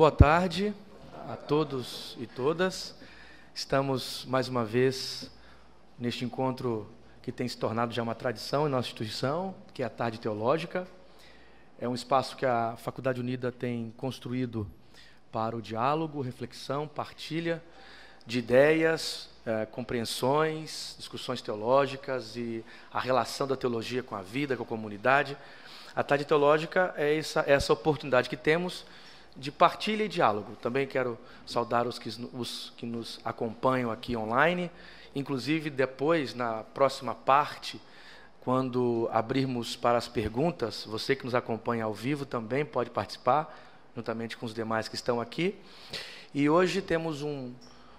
Boa tarde a todos e todas. Estamos mais uma vez neste encontro que tem se tornado já uma tradição em nossa instituição, que é a Tarde Teológica. É um espaço que a Faculdade Unida tem construído para o diálogo, reflexão, partilha de ideias, eh, compreensões, discussões teológicas e a relação da teologia com a vida, com a comunidade. A tarde teológica é essa, essa oportunidade que temos de partilha e diálogo. Também quero saudar os que, os que nos acompanham aqui online. Inclusive, depois, na próxima parte, quando abrirmos para as perguntas, você que nos acompanha ao vivo também pode participar, juntamente com os demais que estão aqui. E hoje temos um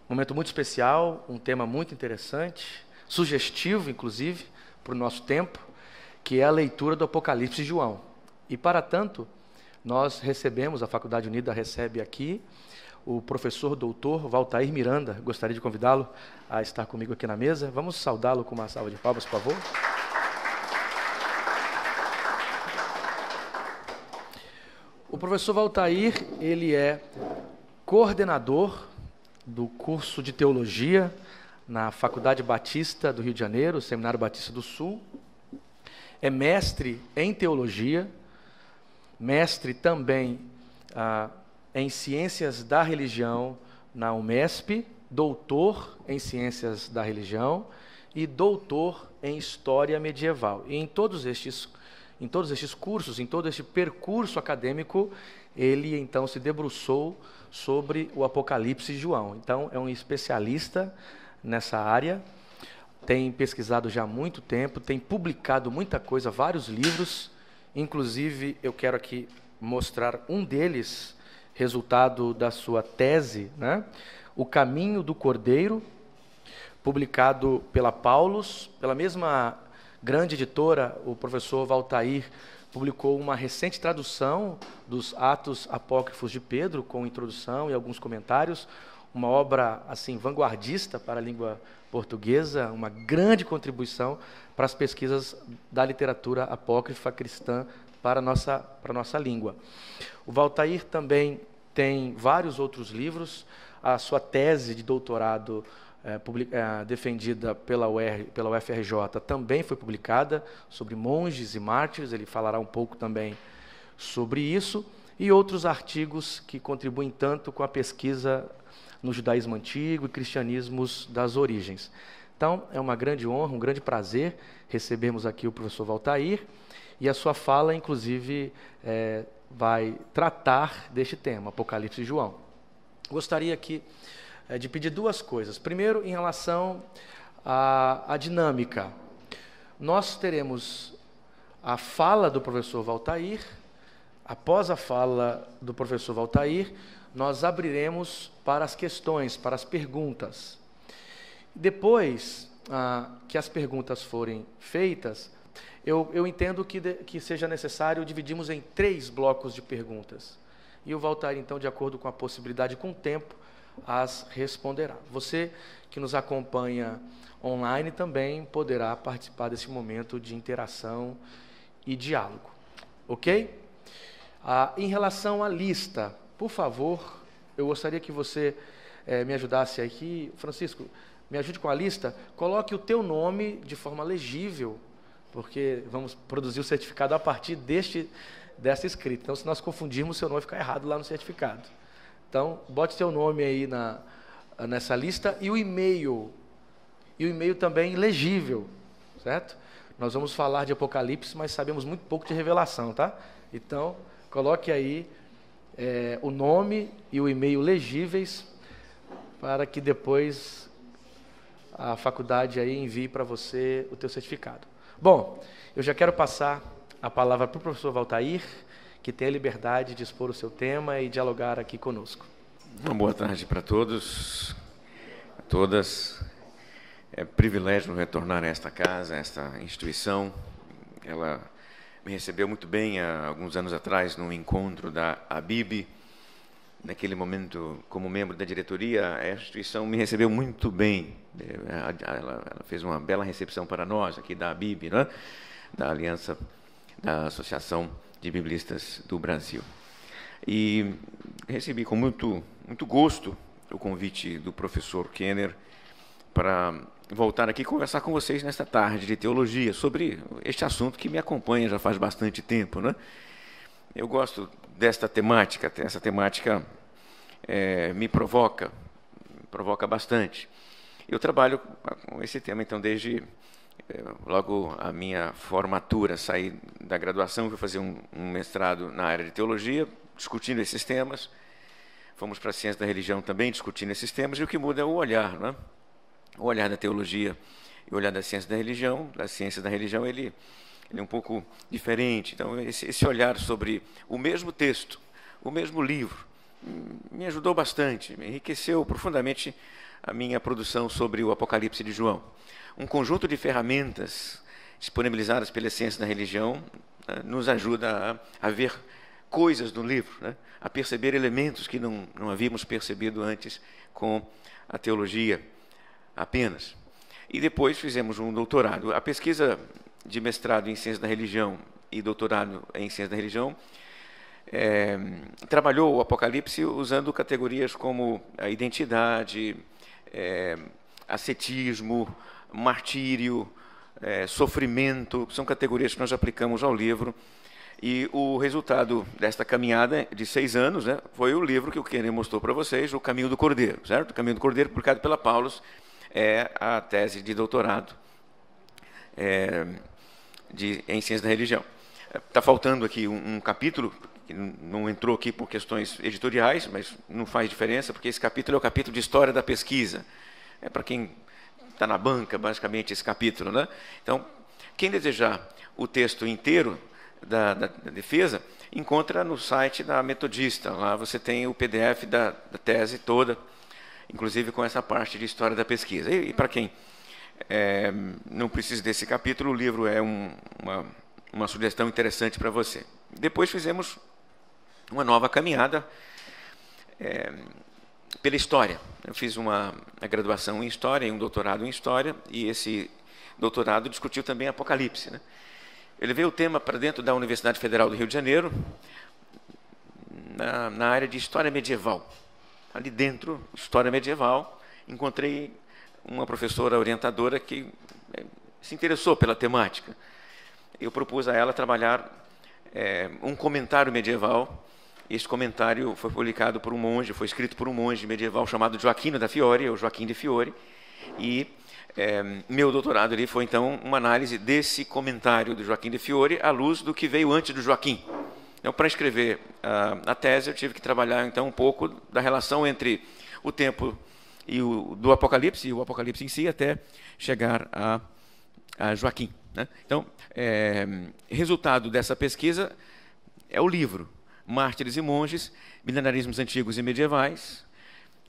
momento muito especial, um tema muito interessante, sugestivo, inclusive, para o nosso tempo, que é a leitura do Apocalipse de João. E, para tanto, nós recebemos, a Faculdade Unida recebe aqui o professor doutor Valtair Miranda. Gostaria de convidá-lo a estar comigo aqui na mesa. Vamos saudá-lo com uma salva de palmas, por favor. O professor Valtair, ele é coordenador do curso de teologia na Faculdade Batista do Rio de Janeiro, Seminário Batista do Sul. É mestre em teologia mestre também ah, em Ciências da Religião na UMESP, doutor em Ciências da Religião e doutor em História Medieval. E em todos estes, em todos estes cursos, em todo este percurso acadêmico, ele então se debruçou sobre o Apocalipse de João. Então, é um especialista nessa área, tem pesquisado já há muito tempo, tem publicado muita coisa, vários livros, Inclusive, eu quero aqui mostrar um deles, resultado da sua tese, né? O Caminho do Cordeiro, publicado pela Paulus, pela mesma grande editora, o professor Valtair publicou uma recente tradução dos Atos Apócrifos de Pedro, com introdução e alguns comentários uma obra assim vanguardista para a língua portuguesa, uma grande contribuição para as pesquisas da literatura apócrifa cristã para a nossa, para a nossa língua. O Valtair também tem vários outros livros. A sua tese de doutorado é, é, defendida pela, UR, pela UFRJ também foi publicada sobre monges e mártires. Ele falará um pouco também sobre isso e outros artigos que contribuem tanto com a pesquisa no judaísmo antigo e cristianismos das origens. Então, é uma grande honra, um grande prazer recebermos aqui o professor Valtair, e a sua fala, inclusive, é, vai tratar deste tema, Apocalipse e João. Gostaria aqui é, de pedir duas coisas. Primeiro, em relação à, à dinâmica. Nós teremos a fala do professor Valtair, após a fala do professor Valtair, nós abriremos para as questões, para as perguntas. Depois ah, que as perguntas forem feitas, eu, eu entendo que, de, que seja necessário dividirmos em três blocos de perguntas. E o Valtar, então, de acordo com a possibilidade, com o tempo, as responderá. Você que nos acompanha online também poderá participar desse momento de interação e diálogo. Ok? Ah, em relação à lista, por favor, eu gostaria que você é, me ajudasse aqui. Francisco, me ajude com a lista. Coloque o teu nome de forma legível, porque vamos produzir o certificado a partir deste, dessa escrita. Então, se nós confundirmos, seu nome fica errado lá no certificado. Então, bote seu nome aí na, nessa lista e o e-mail. E o e-mail também legível, certo? Nós vamos falar de Apocalipse, mas sabemos muito pouco de revelação, tá? Então, coloque aí é, o nome e o e-mail legíveis para que depois a faculdade aí envie para você o teu certificado. Bom, eu já quero passar a palavra para o professor Valtair, que tem a liberdade de expor o seu tema e dialogar aqui conosco. Uma boa tarde para todos, a todas. É privilégio retornar a esta casa, a esta instituição. Ela me recebeu muito bem há alguns anos atrás num encontro da ABIB. Naquele momento, como membro da diretoria, a instituição me recebeu muito bem. É, ela, ela fez uma bela recepção para nós aqui da ABIB, né? da Aliança da Associação de Biblistas do Brasil. E recebi com muito, muito gosto o convite do professor Kenner para voltar aqui e conversar com vocês nesta tarde de teologia sobre este assunto que me acompanha já faz bastante tempo. Né? Eu gosto desta temática, essa temática é, me provoca, me provoca bastante. Eu trabalho com esse tema, então, desde é, logo a minha formatura, saí da graduação, fui fazer um, um mestrado na área de teologia, discutindo esses temas. Fomos para a ciência da religião também, discutindo esses temas, e o que muda é o olhar, né? o olhar da teologia e o olhar da ciência da religião, da ciência da religião, ele, ele é um pouco diferente. Então, esse, esse olhar sobre o mesmo texto, o mesmo livro, hum, me ajudou bastante, me enriqueceu profundamente a minha produção sobre o Apocalipse de João. Um conjunto de ferramentas disponibilizadas pela ciência da religião eh, nos ajuda a, a, ver coisas no livro, né, a perceber elementos que não, não havíamos percebido antes com a teologia apenas. E depois fizemos um doutorado. A pesquisa de mestrado em ciência da religião e doutorado em ciência da religião é, trabalhou o Apocalipse usando categorias como a identidade, é, ascetismo, martírio, é, sofrimento, são categorias que nós aplicamos ao livro. E o resultado desta caminhada de seis anos né, foi o livro que o Kenner mostrou para vocês, O Caminho do Cordeiro, certo? O Caminho do Cordeiro, publicado pela Paulus, é a tese de doutorado é, de, em ciência da religião. Está é, faltando aqui um, um capítulo, que não entrou aqui por questões editoriais, mas não faz diferença, porque esse capítulo é o capítulo de história da pesquisa. É para quem está na banca, basicamente, esse capítulo. Né? Então, quem desejar o texto inteiro da, da, da defesa, encontra no site da Metodista. Lá você tem o PDF da, da tese toda inclusive com essa parte de história da pesquisa. E, e para quem é, não precisa desse capítulo, o livro é um, uma, uma sugestão interessante para você. Depois fizemos uma nova caminhada é, pela história. Eu fiz uma, uma graduação em história e um doutorado em história, e esse doutorado discutiu também Apocalipse. Né? veio o tema para dentro da Universidade Federal do Rio de Janeiro, na, na área de história medieval ali dentro, história medieval, encontrei uma professora orientadora que é, se interessou pela temática. Eu propus a ela trabalhar é, um comentário medieval. Esse comentário foi publicado por um monge, foi escrito por um monge medieval chamado Joaquino da Fiore, ou Joaquim de Fiore, e é, meu doutorado ali foi então uma análise desse comentário do Joaquim de Fiore à luz do que veio antes do Joaquim. Então, para escrever uh, a tese, eu tive que trabalhar então um pouco da relação entre o tempo e o, do Apocalipse e o Apocalipse em si, até chegar a, a Joaquim. Né? Então, é, resultado dessa pesquisa é o livro Mártires e Monges, Milenarismos Antigos e Medievais,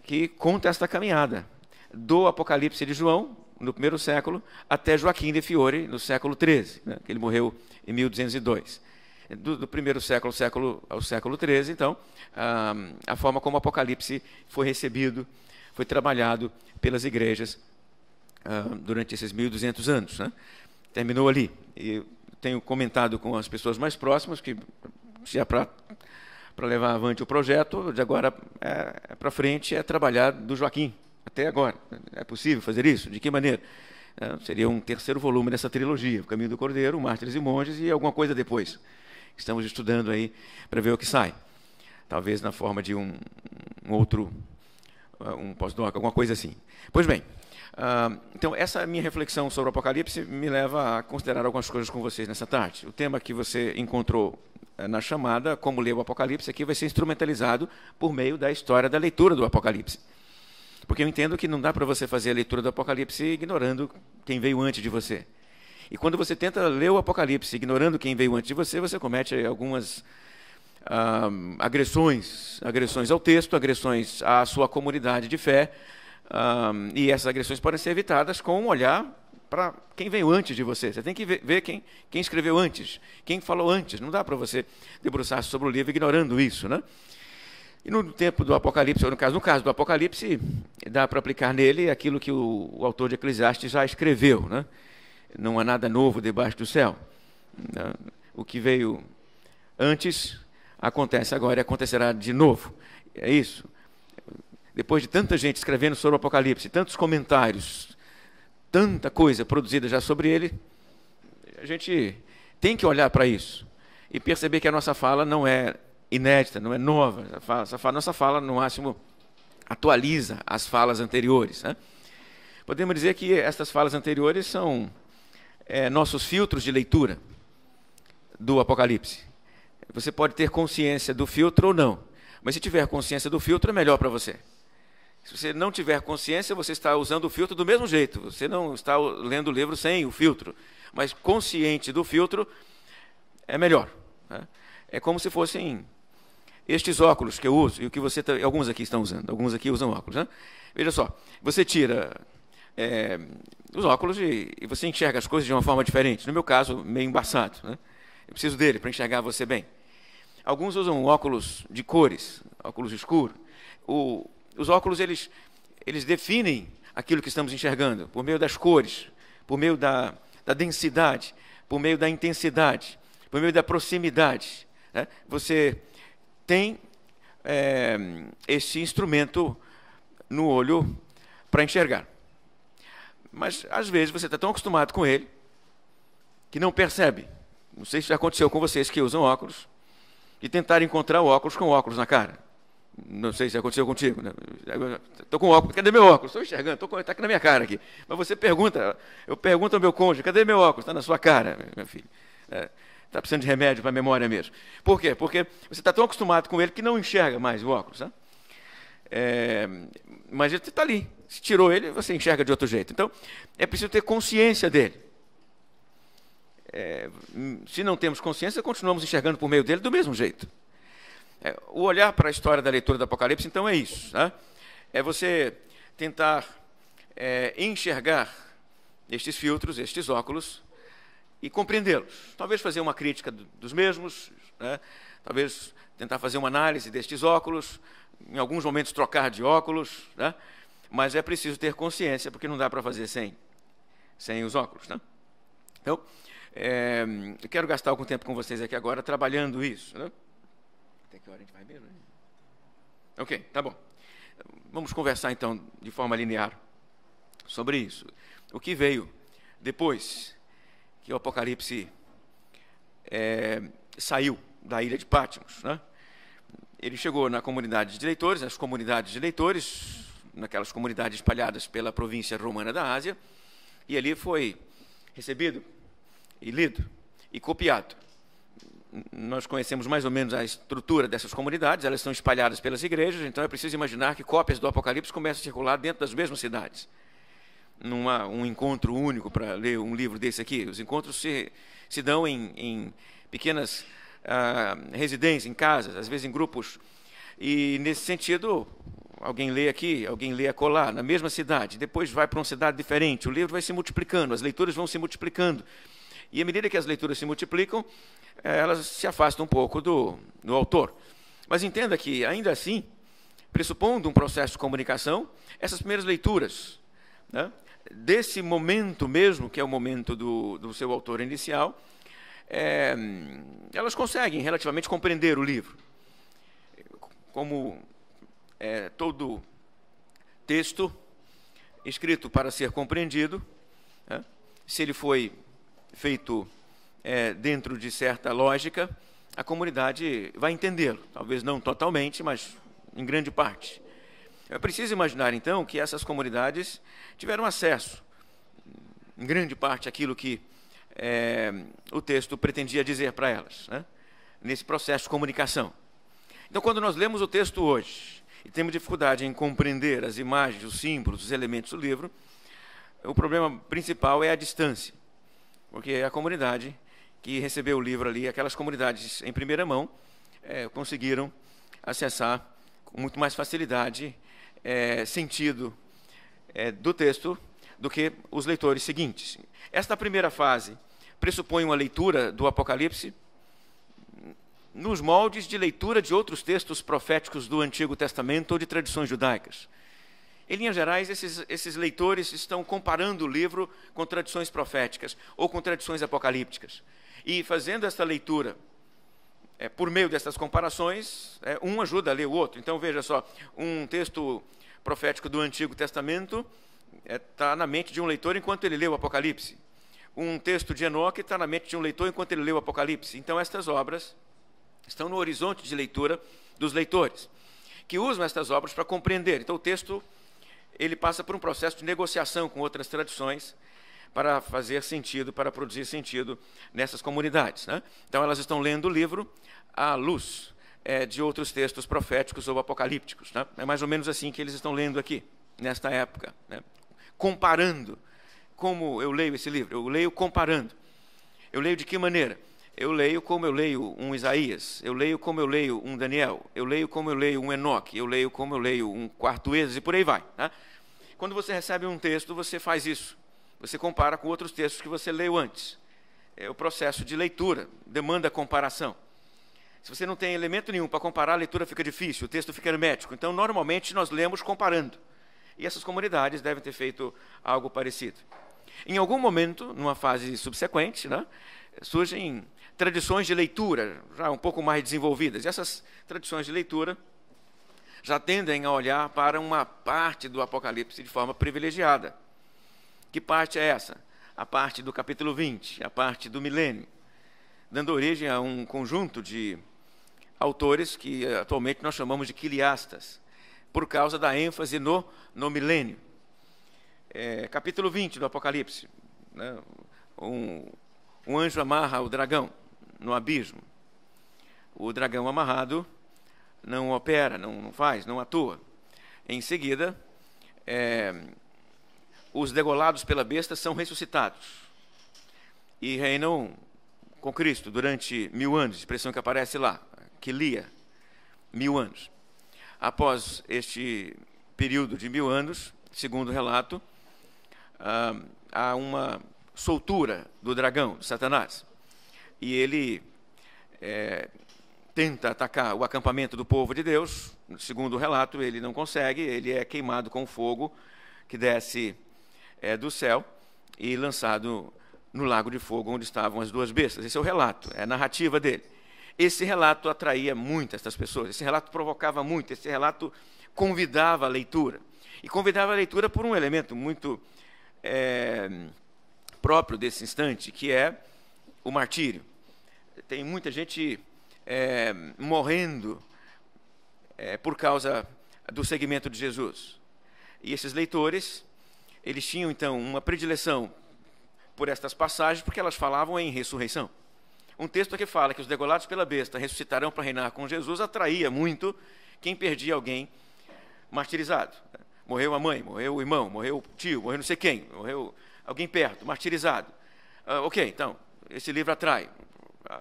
que conta esta caminhada do Apocalipse de João, no primeiro século, até Joaquim de Fiore, no século XIII, né? que ele morreu em 1202 do, do primeiro século, século, ao século XIII, então, a, a forma como o Apocalipse foi recebido, foi trabalhado pelas igrejas durante esses 1.200 anos. Né? Terminou ali. E tenho comentado com as pessoas mais próximas que se é para levar avante o projeto, de agora é, é para frente é trabalhar do Joaquim, até agora. É possível fazer isso? De que maneira? É, seria um terceiro volume dessa trilogia, O Caminho do Cordeiro, Mártires e Monges e alguma coisa depois. Estamos estudando aí para ver o que sai. Talvez na forma de um, um outro, ah, um pós-doc, alguma coisa assim. Pois bem, uh, então essa minha reflexão sobre o Apocalipse me leva a considerar algumas coisas com vocês nessa tarde. O tema que você encontrou eh, na chamada, como ler o Apocalipse, aqui vai ser instrumentalizado por meio da história da leitura do Apocalipse. Porque eu entendo que não dá para você fazer a leitura do Apocalipse ignorando quem veio antes de você. E quando você tenta ler o Apocalipse ignorando quem veio antes de você, você comete algumas ah, agressões, agressões ao texto, agressões à sua comunidade de fé, ah, e essas agressões podem ser evitadas com um olhar para quem veio antes de você. Você tem que ver quem, quem escreveu antes, quem falou antes. Não dá para você debruçar sobre o livro ignorando isso, né? E no tempo do Apocalipse, ou no caso, no caso do Apocalipse, dá para aplicar nele aquilo que o, o autor de Eclesiastes já escreveu, né? não há nada novo debaixo do céu. O que veio antes acontece agora e acontecerá de novo. É isso. Depois de tanta gente escrevendo sobre o Apocalipse, tantos comentários, tanta coisa produzida já sobre ele, a gente tem que olhar para isso e perceber que a nossa fala não é inédita, não é nova. A nossa fala, no máximo, atualiza as falas anteriores. Né? Podemos dizer que estas falas anteriores são é, nossos filtros de leitura do Apocalipse. Você pode ter consciência do filtro ou não, mas se tiver consciência do filtro, é melhor para você. Se você não tiver consciência, você está usando o filtro do mesmo jeito. Você não está lendo o livro sem o filtro. Mas consciente do filtro, é melhor. Né? É como se fossem estes óculos que eu uso, e o que você, alguns aqui estão usando, alguns aqui usam óculos. Né? Veja só, você tira é, os óculos e, e, você enxerga as coisas de uma forma diferente. No meu caso, meio embaçado. Né? Eu preciso dele para enxergar você bem. Alguns usam óculos de cores, óculos escuros. os óculos, eles, eles definem aquilo que estamos enxergando por meio das cores, por meio da, da densidade, por meio da intensidade, por meio da proximidade. Né? Você tem é, esse instrumento no olho para enxergar. Mas às vezes você está tão acostumado com ele que não percebe. Não sei se já aconteceu com vocês que usam óculos e tentaram encontrar o óculos com o óculos na cara. Não sei se aconteceu contigo. Estou né? com óculos. Cadê meu óculos? Estou enxergando. Está aqui na minha cara aqui. Mas você pergunta. Eu pergunto ao meu cônjuge. Cadê meu óculos? Está na sua cara, meu filho. Está é, tá precisando de remédio para a memória mesmo. Por quê? Porque você está tão acostumado com ele que não enxerga mais o óculos. Né? É, mas ele está ali. Se tirou ele, você enxerga de outro jeito. Então, é preciso ter consciência dele. É, se não temos consciência, continuamos enxergando por meio dele do mesmo jeito. É, o olhar para a história da leitura do Apocalipse, então, é isso. Né? É você tentar é, enxergar estes filtros, estes óculos, e compreendê-los. Talvez fazer uma crítica dos mesmos, né? talvez tentar fazer uma análise destes óculos, em alguns momentos trocar de óculos, né? mas é preciso ter consciência, porque não dá para fazer sem, sem os óculos. Né? Então, é, eh, eu quero gastar algum tempo com vocês aqui agora trabalhando isso. Né? Até que hora a gente vai mesmo? Né? Ok, tá bom. Vamos conversar então de forma linear sobre isso. O que veio depois que o Apocalipse é, saiu da ilha de Patmos. Né? Ele chegou na comunidade de leitores, nas comunidades de leitores, naquelas comunidades espalhadas pela província romana da Ásia, e ali foi recebido e lido e copiado. Nós conhecemos mais ou menos a estrutura dessas comunidades, elas são espalhadas pelas igrejas, então é preciso imaginar que cópias do Apocalipse começam a circular dentro das mesmas cidades. Não há um encontro único para ler um livro desse aqui. Os encontros se, se dão em, em pequenas ah, residência, em casas, às vezes em grupos. E nesse sentido, alguém lê aqui, alguém lê acolá, na mesma cidade, depois vai para uma cidade diferente, o livro vai se multiplicando, as leituras vão se multiplicando. E à medida que as leituras se multiplicam, eh, elas se afastam um pouco do, do autor. Mas entenda que, ainda assim, pressupondo um processo de comunicação, essas primeiras leituras, né, desse momento mesmo, que é o momento do, do seu autor inicial, é, elas conseguem relativamente compreender o livro. Como é, todo texto escrito para ser compreendido, né, se ele foi feito é, dentro de certa lógica, a comunidade vai entendê-lo. Talvez não totalmente, mas em grande parte. É preciso imaginar, então, que essas comunidades tiveram acesso, em grande parte, àquilo que é, o texto pretendia dizer para elas, né? nesse processo de comunicação. Então, quando nós lemos o texto hoje e temos dificuldade em compreender as imagens, os símbolos, os elementos do livro, o problema principal é a distância, porque a comunidade que recebeu o livro ali, aquelas comunidades em primeira mão, é, conseguiram acessar com muito mais facilidade é, sentido é, do texto do que os leitores seguintes. Esta primeira fase pressupõe uma leitura do Apocalipse nos moldes de leitura de outros textos proféticos do Antigo Testamento ou de tradições judaicas. Em linhas gerais, esses, esses leitores estão comparando o livro com tradições proféticas ou com tradições apocalípticas. E fazendo esta leitura, é, por meio dessas comparações, é, um ajuda a ler o outro. Então veja só, um texto profético do Antigo Testamento está é, tá na mente de um leitor enquanto ele lê o Apocalipse. Um texto de Enoque está na mente de um leitor enquanto ele lê o Apocalipse. Então, estas obras estão no horizonte de leitura dos leitores, que usam estas obras para compreender. Então, o texto ele passa por um processo de negociação com outras tradições para fazer sentido, para produzir sentido nessas comunidades. Né? Então, elas estão lendo o livro à luz é, de outros textos proféticos ou apocalípticos. Né? É mais ou menos assim que eles estão lendo aqui, nesta época. Né? comparando. Como eu leio esse livro? Eu leio comparando. Eu leio de que maneira? Eu leio como eu leio um Isaías, eu leio como eu leio um Daniel, eu leio como eu leio um Enoque, eu leio como eu leio um quarto Êxodo e por aí vai. Tá? Quando você recebe um texto, você faz isso. Você compara com outros textos que você leu antes. É o processo de leitura, demanda comparação. Se você não tem elemento nenhum para comparar, a leitura fica difícil, o texto fica hermético. Então, normalmente, nós lemos comparando. E essas comunidades devem ter feito algo parecido. Em algum momento, numa fase subsequente, né, surgem tradições de leitura já um pouco mais desenvolvidas. E essas tradições de leitura já tendem a olhar para uma parte do Apocalipse de forma privilegiada. Que parte é essa? A parte do capítulo 20, a parte do milênio, dando origem a um conjunto de autores que atualmente nós chamamos de quiliastas por causa da ênfase no, no milênio. É, capítulo 20 do Apocalipse. Né? Um, um anjo amarra o dragão no abismo. O dragão amarrado não opera, não, não faz, não atua. Em seguida, é, os degolados pela besta são ressuscitados e reinam com Cristo durante mil anos expressão que aparece lá, que lia mil anos. Após este período de mil anos, segundo o relato, ah, há uma soltura do dragão, de Satanás. E ele é, tenta atacar o acampamento do povo de Deus. Segundo o relato, ele não consegue, ele é queimado com fogo que desce é, do céu e lançado no lago de fogo onde estavam as duas bestas. Esse é o relato, é a narrativa dele. Esse relato atraía muito essas pessoas, esse relato provocava muito, esse relato convidava a leitura. E convidava a leitura por um elemento muito é, próprio desse instante, que é o martírio. Tem muita gente é, morrendo é, por causa do segmento de Jesus. E esses leitores, eles tinham então uma predileção por estas passagens, porque elas falavam em ressurreição. Um texto que fala que os degolados pela besta ressuscitarão para reinar com Jesus atraía muito quem perdia alguém martirizado. Morreu a mãe, morreu o irmão, morreu o tio, morreu não sei quem, morreu alguém perto, martirizado. Uh, ok, então, esse livro atrai.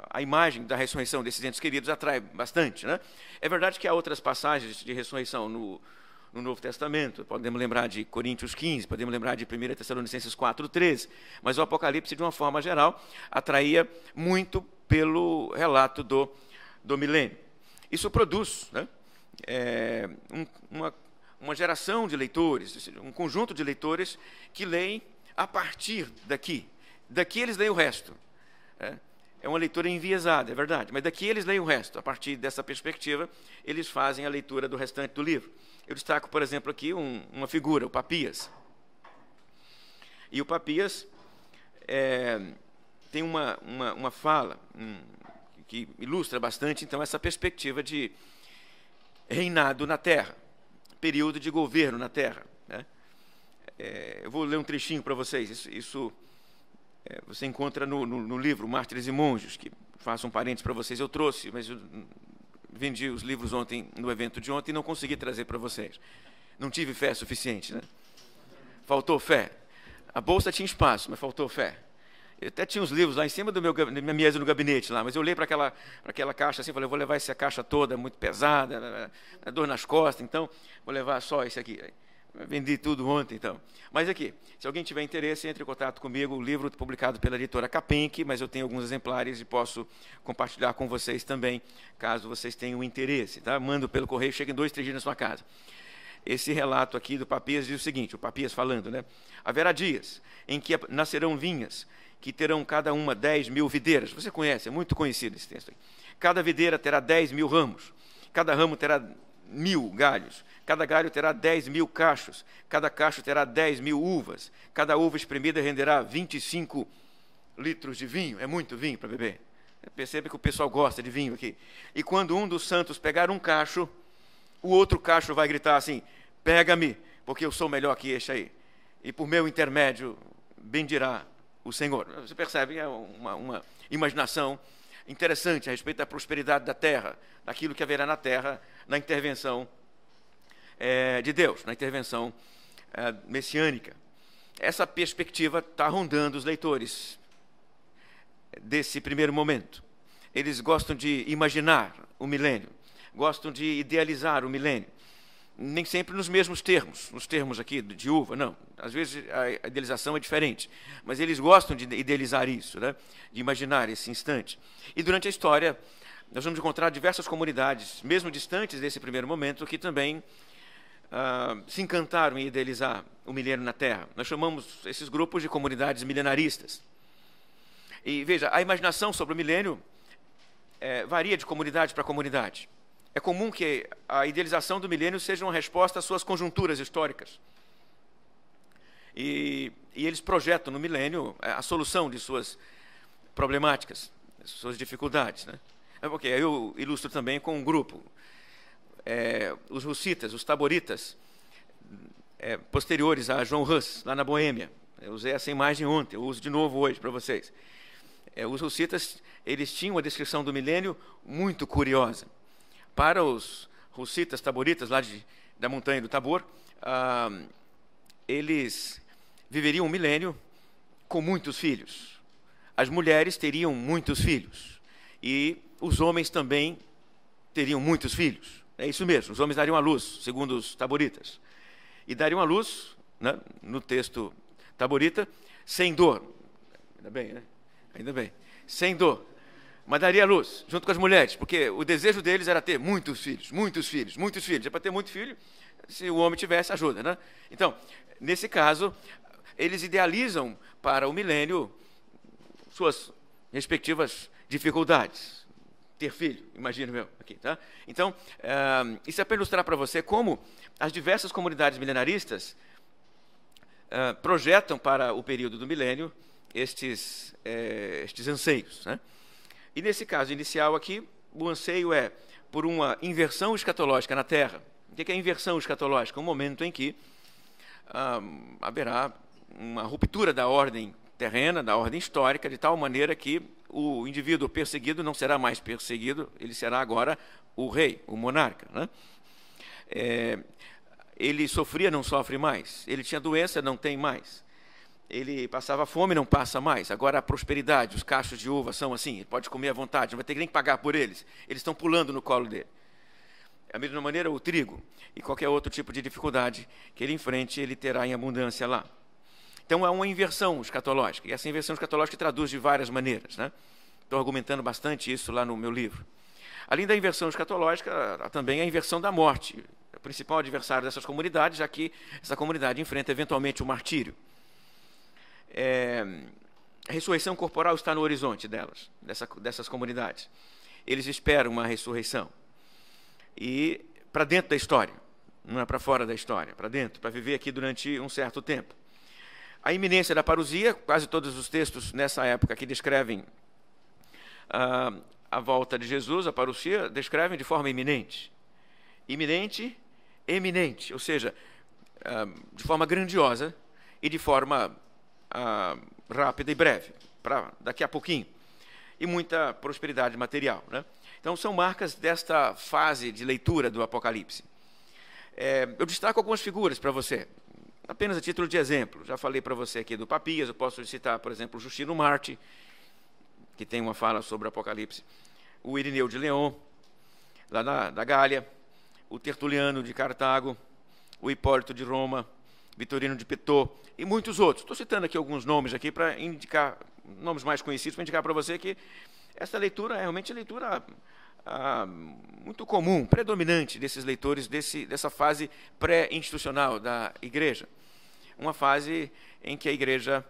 A imagem da ressurreição desses entes queridos atrai bastante. Né? É verdade que há outras passagens de ressurreição no, no Novo Testamento. Podemos lembrar de Coríntios 15, podemos lembrar de 1 Tessalonicenses 4, 13. Mas o Apocalipse, de uma forma geral, atraía muito pelo relato do, do milênio. Isso produz né, é, um, uma, uma geração de leitores, um conjunto de leitores que leem a partir daqui. Daqui eles leem o resto. Né? é uma leitura enviesada, é verdade, mas daqui eles leem o resto. A partir dessa perspectiva, eles fazem a leitura do restante do livro. Eu destaco, por exemplo, aqui um, uma figura, o Papias. E o Papias é, tem uma, uma, uma fala um, que ilustra bastante, então, essa perspectiva de reinado na terra, período de governo na terra. Né? É, eu vou ler um trechinho para vocês, isso, isso é, você encontra no, no, no, livro Mártires e Monges, que faço um parênteses para vocês, eu trouxe, mas eu vendi os livros ontem, no evento de ontem, e não consegui trazer para vocês. Não tive fé suficiente, né? Faltou fé. A bolsa tinha espaço, mas faltou fé. Eu até tinha uns livros lá em cima do meu, da minha mesa no gabinete lá, mas eu olhei para aquela, para aquela caixa assim, falei, vou levar essa caixa toda, muito pesada, né, né, né, dor nas costas, então vou levar só esse aqui. Vendi tudo ontem, então. Mas aqui, se alguém tiver interesse, entre em contato comigo. O livro publicado pela editora Capenque mas eu tenho alguns exemplares e posso compartilhar com vocês também, caso vocês tenham interesse. Tá? Mando pelo correio, chega em dois, três dias na sua casa. Esse relato aqui do Papias diz o seguinte: o Papias falando, né? Haverá dias em que nascerão vinhas, que terão cada uma dez mil videiras. Você conhece, é muito conhecido esse texto. aí. Cada videira terá dez mil ramos, cada ramo terá mil galhos Cada galho terá dez mil cachos, cada cacho terá dez mil uvas, cada uva espremida renderá 25 litros de vinho. É muito vinho para beber. Perceba que o pessoal gosta de vinho aqui. E quando um dos santos pegar um cacho, o outro cacho vai gritar assim: Pega-me, porque eu sou melhor que este aí. E por meu intermédio bendirá o Senhor. Você percebe, é uma, uma imaginação interessante a respeito da prosperidade da terra, daquilo que haverá na terra, na intervenção é, de Deus, na intervenção é, messiânica. Essa perspectiva está rondando os leitores desse primeiro momento. Eles gostam de imaginar o milênio, gostam de idealizar o milênio. Nem sempre nos mesmos termos, nos termos aqui de uva, não. Às vezes a idealização é diferente, mas eles gostam de idealizar isso, né? de imaginar esse instante. E durante a história, nós vamos encontrar diversas comunidades, mesmo distantes desse primeiro momento, que também ah, se encantaram em idealizar o milênio na Terra. Nós chamamos esses grupos de comunidades milenaristas. E veja, a imaginação sobre o milênio é, varia de comunidade para comunidade. É comum que a idealização do milênio seja uma resposta às suas conjunturas históricas. E, e eles projetam no milênio é, a solução de suas problemáticas, suas dificuldades. Né? É porque eu ilustro também com um grupo é, os russitas, os taboritas, é, posteriores a João Hus, lá na Boêmia. Eu usei essa imagem ontem, eu uso de novo hoje para vocês. É, os russitas, eles tinham uma descrição do milênio muito curiosa. Para os russitas, taboritas, lá de, da montanha do Tabor, ah, eles viveriam um milênio com muitos filhos. As mulheres teriam muitos filhos. E os homens também teriam muitos filhos. É isso mesmo, os homens dariam a luz, segundo os taboritas. E dariam a luz, né, no texto taborita, sem dor. Ainda bem, né? Ainda bem. Sem dor. Mas daria a luz, junto com as mulheres, porque o desejo deles era ter muitos filhos, muitos filhos, muitos filhos. É para ter muito filho, se o homem tivesse ajuda, né? Então, nesse caso, eles idealizam para o milênio suas respectivas dificuldades ter filho. imagino meu aqui, tá? Então, uh, isso é para ilustrar para você como as diversas comunidades milenaristas uh, projetam para o período do milênio estes, eh, estes anseios. Né? E nesse caso inicial aqui, o anseio é por uma inversão escatológica na Terra. O que é, é inversão escatológica? Um momento em que uh, haverá uma ruptura da ordem terrena, da ordem histórica, de tal maneira que o indivíduo perseguido não será mais perseguido, ele será agora o rei, o monarca. Né? É, ele sofria, não sofre mais. Ele tinha doença, não tem mais. Ele passava fome, não passa mais. Agora a prosperidade, os cachos de uva são assim, ele pode comer à vontade, não vai ter nem que pagar por eles. Eles estão pulando no colo dele. Da é mesma maneira, o trigo e qualquer outro tipo de dificuldade que ele enfrente, ele terá em abundância lá. Então é uma inversão escatológica, e essa inversão escatológica traduz de várias maneiras. Né? Estou argumentando bastante isso lá no meu livro. Além da inversão escatológica, há também a inversão da morte, o principal adversário dessas comunidades, já que essa comunidade enfrenta eventualmente o martírio. É, a ressurreição corporal está no horizonte delas, dessa, dessas comunidades. Eles esperam uma ressurreição. E para dentro da história, não é para fora da história, para dentro, para viver aqui durante um certo tempo. A iminência da parousia, quase todos os textos nessa época que descrevem ah, a volta de Jesus, a parousia, descrevem de forma iminente. Iminente, eminente, ou seja, ah, de forma grandiosa e de forma ah, rápida e breve, para daqui a pouquinho. E muita prosperidade material. Né? Então, são marcas desta fase de leitura do Apocalipse. É, eu destaco algumas figuras para você. Apenas a título de exemplo, já falei para você aqui do Papias, eu posso citar, por exemplo, Justino Marte, que tem uma fala sobre o Apocalipse, o Irineu de Leão, lá da, da Gália, o Tertuliano de Cartago, o Hipólito de Roma, Vitorino de Petô e muitos outros. Estou citando aqui alguns nomes aqui para indicar, nomes mais conhecidos, para indicar para você que essa leitura é realmente leitura ah, muito comum, predominante desses leitores desse, dessa fase pré-institucional da igreja. Uma fase em que a igreja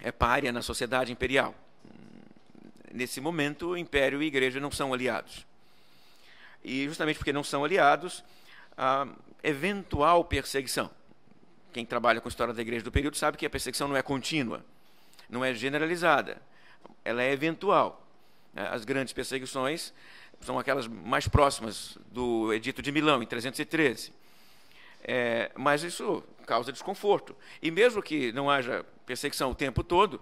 é párea na sociedade imperial. Nesse momento, império e igreja não são aliados. E justamente porque não são aliados, a eventual perseguição. Quem trabalha com a história da igreja do período sabe que a perseguição não é contínua, não é generalizada, ela é eventual. As grandes perseguições são aquelas mais próximas do Edito de Milão, em 313. É, mas isso causa desconforto. E mesmo que não haja perseguição o tempo todo,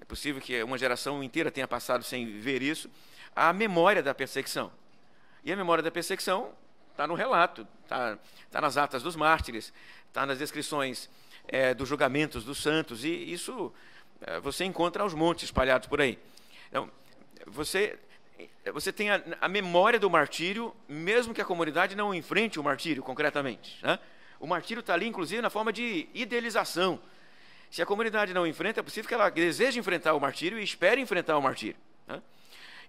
é possível que uma geração inteira tenha passado sem ver isso, a memória da perseguição. E a memória da perseguição está no relato, está tá nas atas dos mártires, está nas descrições é, dos julgamentos dos santos, e isso é, você encontra aos montes espalhados por aí. Então, você é, você tem a, a, memória do martírio, mesmo que a comunidade não enfrente o martírio concretamente. Né? O martírio está ali, inclusive, na forma de idealização. Se a comunidade não enfrenta, é possível que ela deseje enfrentar o martírio e espere enfrentar o martírio. Né?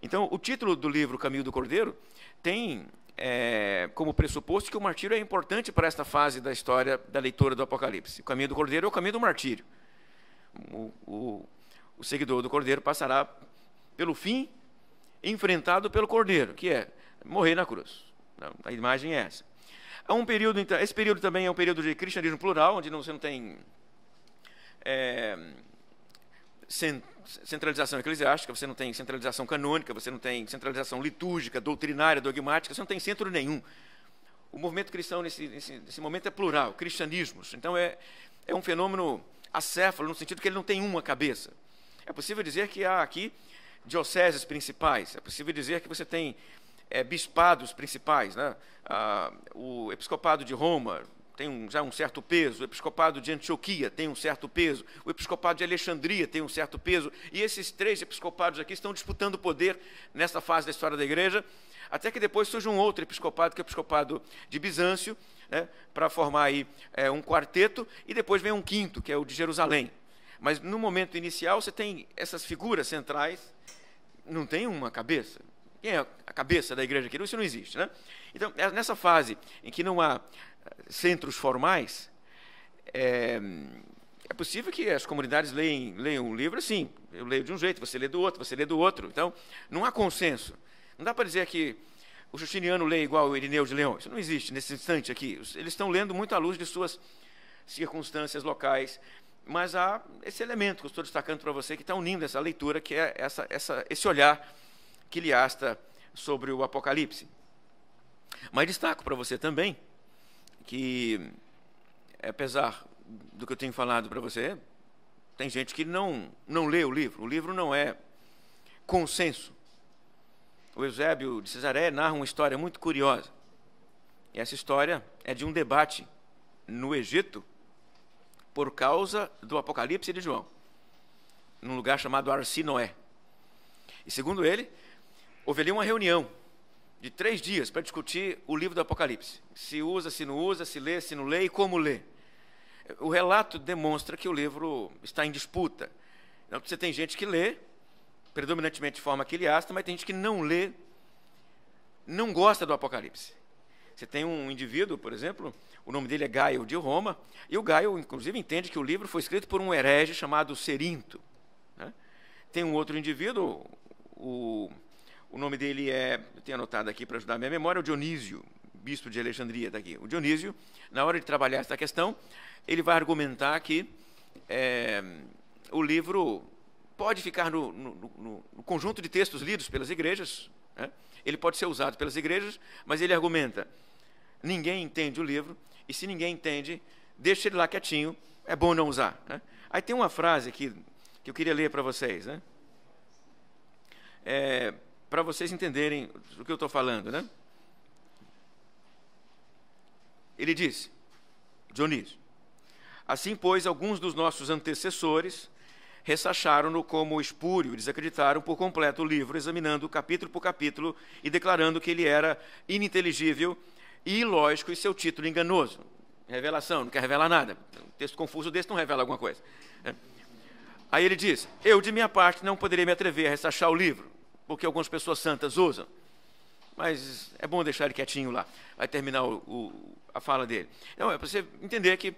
Então, o título do livro Caminho do Cordeiro tem é, como pressuposto que o martírio é importante para esta fase da história da leitura do Apocalipse. O caminho do Cordeiro é o caminho do martírio. o, o, o seguidor do Cordeiro passará pelo fim enfrentado pelo cordeiro, que é morrer na cruz. a imagem é essa. É um período, então, esse período também é um período de cristianismo plural, onde você não tem é, centralização eclesiástica, você não tem centralização canônica, você não tem centralização litúrgica, doutrinária, dogmática, você não tem centro nenhum. O movimento cristão nesse, nesse, nesse momento é plural, cristianismos. Então é, é um fenômeno acéfalo, no sentido que ele não tem uma cabeça. É possível dizer que há aqui dioceses principais. É possível dizer que você tem é, bispados principais. Né? Ah, o episcopado de Roma tem um, já um certo peso, o episcopado de Antioquia tem um certo peso, o episcopado de Alexandria tem um certo peso, e esses três episcopados aqui estão disputando poder nesta fase da história da igreja, até que depois surge um outro episcopado, que é o episcopado de Bizâncio, né, para formar aí é, um quarteto, e depois vem um quinto, que é o de Jerusalém. Mas no momento inicial você tem essas figuras centrais, não tem uma cabeça. Quem é a cabeça da igreja querida? Isso não existe, né? Então, é, nessa fase em que não há eh, centros formais, é, é possível que as comunidades leiam, leiam um livro assim. Eu leio de um jeito, você lê do outro, você lê do outro. Então, não há consenso. Não dá para dizer que o Justiniano lê igual o Irineu de Leão. Isso não existe nesse instante aqui. Eles estão lendo muito à luz de suas circunstâncias locais, mas há esse elemento que eu estou destacando para você que está unindo essa leitura, que é essa, essa, esse olhar que lhe asta sobre o Apocalipse. Mas destaco para você também que, é, apesar do que eu tenho falado para você, tem gente que não, não lê o livro. O livro não é consenso. O Eusébio de Cesaré narra uma história muito curiosa. E essa história é de um debate no Egito por causa do Apocalipse de João, num lugar chamado Arsinoé. E segundo ele, houve ali uma reunião de três dias para discutir o livro do Apocalipse. Se usa, se não usa, se lê, se não lê e como lê. O relato demonstra que o livro está em disputa. Então, você tem gente que lê, predominantemente de forma quiliasta, mas tem gente que não lê, não gosta do Apocalipse. Você tem um indivíduo, por exemplo, o nome dele é Gaio de Roma, e o Gaio, inclusive, entende que o livro foi escrito por um herege chamado Serinto. Né? Tem um outro indivíduo, o, o nome dele é, eu tenho anotado aqui para ajudar a minha memória, o Dionísio, bispo de Alexandria daqui. O Dionísio, na hora de trabalhar essa questão, ele vai argumentar que é, o livro pode ficar no, no, no, no, conjunto de textos lidos pelas igrejas, né? ele pode ser usado pelas igrejas, mas ele argumenta ninguém entende o livro, e se ninguém entende, deixa ele lá quietinho, é bom não usar. Né? Aí tem uma frase aqui que eu queria ler para vocês, né? É, para vocês entenderem do que eu estou falando, né? Ele diz, Dionísio, assim pois alguns dos nossos antecessores ressacharam-no como espúrio, desacreditaram por completo o livro, examinando capítulo por capítulo e declarando que ele era ininteligível e, e seu título enganoso. Revelação, não quer revelar nada. Um texto confuso desse não revela alguma coisa. É. Aí ele diz: Eu, de minha parte, não poderia me atrever a ressachar o livro, porque algumas pessoas santas usam. Mas é bom deixar ele quietinho lá. Vai terminar o, o, a fala dele. Então, é para você entender que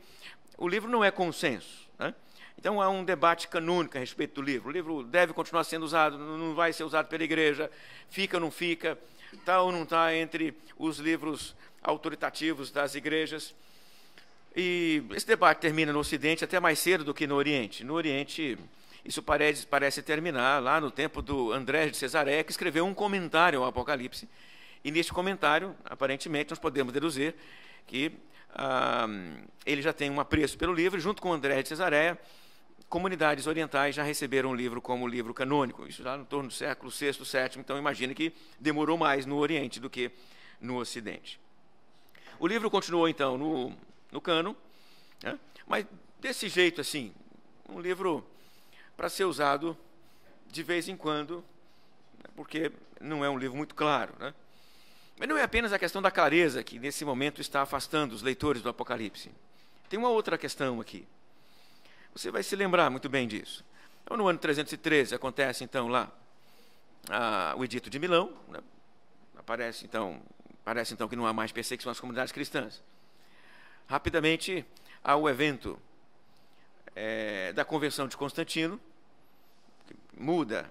o livro não é consenso. Né? Então, há um debate canônico a respeito do livro. O livro deve continuar sendo usado, não vai ser usado pela igreja, fica ou não fica, está ou não está entre os livros autoritativos das igrejas. E esse debate termina no Ocidente até mais cedo do que no Oriente. No Oriente, isso parece, parece terminar lá no tempo do André de Cesaré, que escreveu um comentário ao Apocalipse. E neste comentário, aparentemente, nós podemos deduzir que ah, ele já tem um apreço pelo livro, junto com André de Cesareia, comunidades orientais já receberam o livro como livro canônico. Isso lá no torno do século VI, VII, então imagina que demorou mais no Oriente do que no Ocidente. O livro continuou, então, no, no cano, né? mas desse jeito, assim, um livro para ser usado de vez em quando, né? porque não é um livro muito claro, né? Mas não é apenas a questão da clareza que, nesse momento, está afastando os leitores do Apocalipse. Tem uma outra questão aqui. Você vai se lembrar muito bem disso. Então, no ano 313, acontece, então, lá a, ah, o Edito de Milão. Né? Aparece, então, Parece então que não há mais perseguição às comunidades cristãs. Rapidamente, há o evento é, da conversão de Constantino, que muda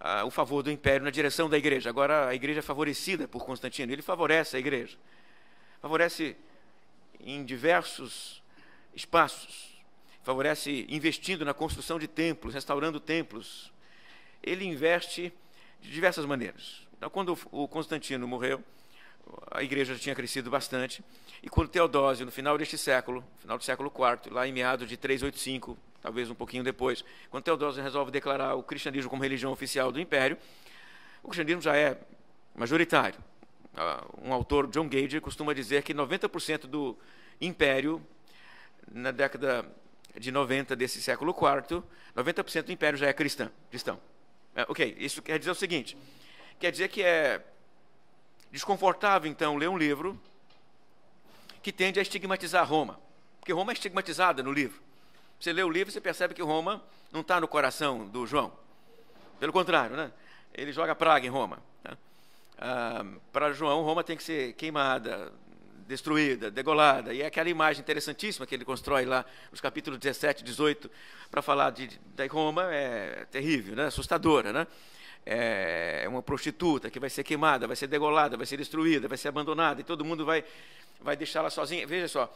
ah, o favor do império na direção da igreja. Agora a igreja é favorecida por Constantino, ele favorece a igreja. Favorece em diversos espaços, favorece investindo na construção de templos, restaurando templos. Ele investe de diversas maneiras. Então, quando o Constantino morreu, a igreja tinha crescido bastante. E quando Teodósio, no final deste século, final do século IV, lá em meados de 385, talvez um pouquinho depois, quando Teodósio resolve declarar o cristianismo como religião oficial do império, o cristianismo já é majoritário. Ah, um autor, John Gage, costuma dizer que 90% do império, na década de 90 desse século IV, 90% do império já é cristão. cristão. É, ok, isso quer dizer o seguinte: quer dizer que é Desconfortável, então, ler um livro que tende a estigmatizar Roma, porque Roma é estigmatizada no livro. Você lê o livro, você percebe que Roma não está no coração do João. Pelo contrário, né? ele joga praga em Roma. Né? Ah, para João, Roma tem que ser queimada, destruída, degolada. E é aquela imagem interessantíssima que ele constrói lá nos capítulos 17 e 18 para falar de, de Roma é terrível, né? assustadora. Né? É, é, uma prostituta que vai ser queimada, vai ser degolada, vai ser destruída, vai ser abandonada, e todo mundo vai, vai deixá-la sozinha. Veja só,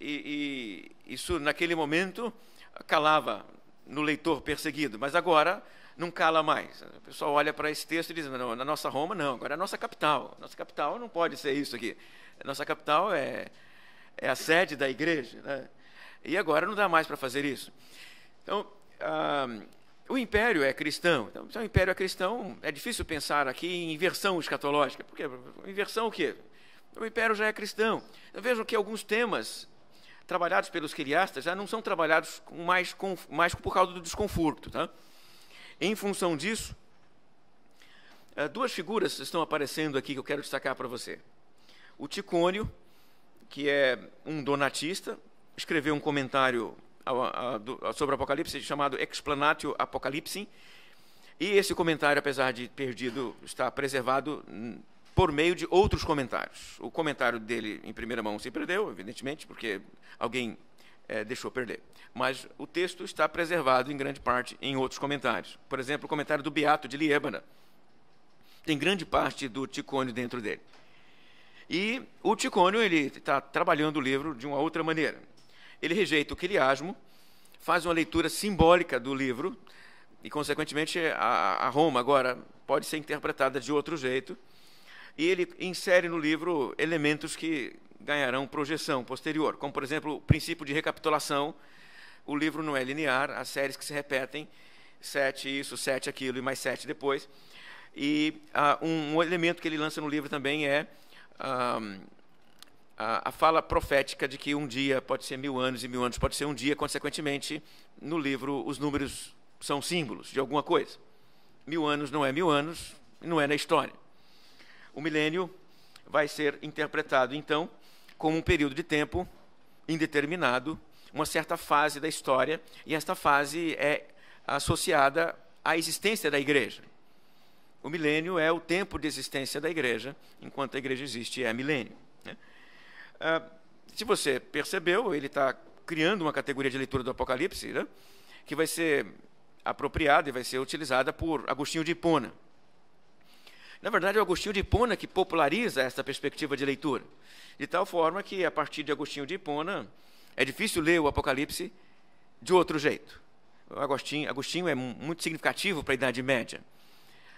e, e isso naquele momento calava no leitor perseguido, mas agora não cala mais. O pessoal olha para esse texto e diz: não, na nossa Roma não, agora é a nossa capital. Nossa capital não pode ser isso aqui. Nossa capital é, é a sede da igreja. Né? E agora não dá mais para fazer isso. Então, ah, o império é cristão. Então, se o império é cristão, é difícil pensar aqui em inversão escatológica. Porque inversão o quê? O império já é cristão. Então, vejam que alguns temas trabalhados pelos quiriastas já não são trabalhados mais, com, mais por causa do desconforto. Tá? Em função disso, eh, duas figuras estão aparecendo aqui que eu quero destacar para você. O Ticônio, que é um donatista, escreveu um comentário sobre o Apocalipse chamado Explanatio Apocalipsi. E esse comentário, apesar de perdido, está preservado hum, por meio de outros comentários. O comentário dele, em primeira mão, se perdeu, evidentemente, porque alguém é, deixou perder. Mas o texto está preservado, em grande parte, em outros comentários. Por exemplo, o comentário do Beato de Liébana. Tem grande parte do Ticônio dentro dele. E o Ticônio ele está trabalhando o livro de uma outra maneira. Ele rejeita o quiliasmo, faz uma leitura simbólica do livro, e, consequentemente, a, a Roma agora pode ser interpretada de outro jeito, e ele insere no livro elementos que ganharão projeção posterior, como, por exemplo, o princípio de recapitulação. O livro não é linear, as séries que se repetem, sete isso, sete aquilo e mais sete depois. E uh, um, um, elemento que ele lança no livro também é ah, a, a, fala profética de que um dia pode ser mil anos e mil anos pode ser um dia, consequentemente, no livro os números são símbolos de alguma coisa. Mil anos não é mil anos, não é na história. O milênio vai ser interpretado, então, como um período de tempo indeterminado, uma certa fase da história, e esta fase é associada à existência da igreja. O milênio é o tempo de existência da igreja, enquanto a igreja existe é milênio. Né? Ah, se você percebeu, ele está criando uma categoria de leitura do Apocalipse, né, que vai ser apropriada e vai ser utilizada por Agostinho de Hipona. Na verdade, é Agostinho de Hipona que populariza essa perspectiva de leitura, de tal forma que, a partir de Agostinho de Hipona, é difícil ler o Apocalipse de outro jeito. Agostinho, Agostinho é muito significativo para a Idade Média.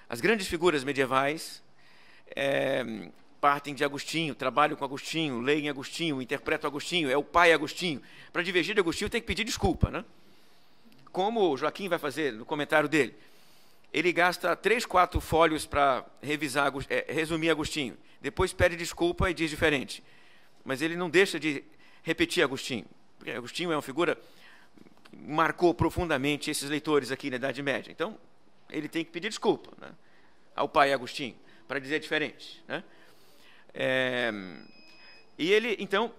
As grandes figuras medievais é, partem de Agostinho, trabalham com Agostinho, leem Agostinho, interpretam Agostinho, é o pai Agostinho. Para divergir de Agostinho tem que pedir desculpa, né? Como o Joaquim vai fazer no comentário dele. Ele gasta três, quatro folhos para revisar, é, resumir Agostinho. Depois pede desculpa e diz diferente. Mas ele não deixa de repetir Agostinho. Porque Agostinho é uma figura que marcou profundamente esses leitores aqui na Idade Média. Então, ele tem que pedir desculpa né, ao pai Agostinho para dizer diferente. Né? É, e ele, então,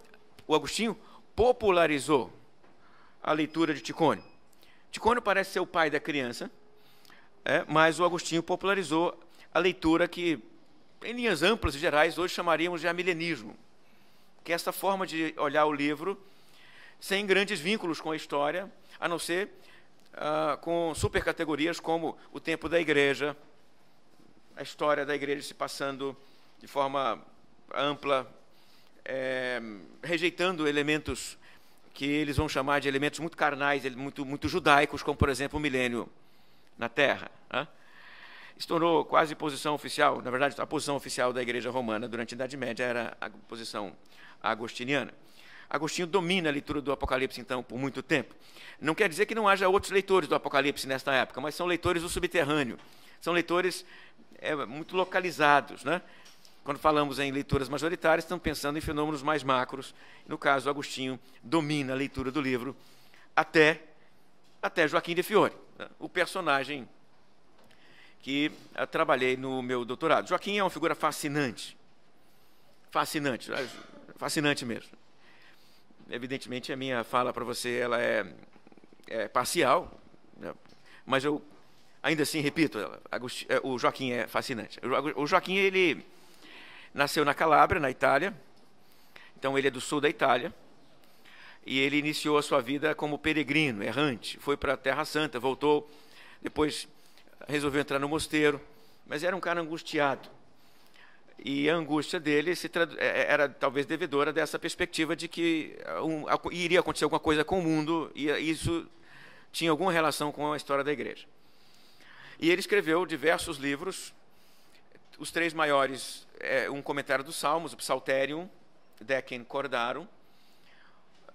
o Agostinho popularizou a leitura de Ticônio. Ticônio parece ser o pai da criança, é, mas o Agostinho popularizou a leitura que, em linhas amplas e gerais, hoje chamaríamos de amilenismo, que é essa forma de olhar o livro sem grandes vínculos com a história, a não ser ah, com supercategorias como o tempo da igreja, a história da igreja se passando de forma ampla, é, rejeitando elementos que eles vão chamar de elementos muito carnais, muito, muito judaicos, como, por exemplo, o milênio na Terra. Né? quase posição oficial, na verdade, a posição oficial da Igreja Romana durante a Idade Média era a posição agostiniana. Agostinho domina a leitura do Apocalipse, então, por muito tempo. Não quer dizer que não haja outros leitores do Apocalipse nesta época, mas são leitores do subterrâneo, são leitores é, muito localizados, né? Quando falamos em leituras majoritárias, estamos pensando em fenômenos mais macros. No caso, Agostinho domina a leitura do livro até, até Joaquim de Fiore, né? o personagem que eh, trabalhei no meu doutorado. Joaquim é uma figura fascinante. Fascinante, ah, fascinante mesmo. Evidentemente, a minha fala para você ela é, é parcial, né? mas eu ainda assim repito, eh, o Joaquim é fascinante. O Joaquim, ele Nasceu na Calábria, na Itália. Então ele é do sul da Itália. E ele iniciou a sua vida como peregrino, errante. Foi para a Terra Santa, voltou. Depois resolveu entrar no mosteiro. Mas era um cara angustiado. E a angústia dele é, é, era talvez devedora dessa perspectiva de que ah, um, iria acontecer alguma coisa com o mundo e ah, isso tinha alguma relação com a história da igreja. E ele escreveu diversos livros os três maiores, é, um comentário dos Salmos, o Psaltério, Decken Cordarum,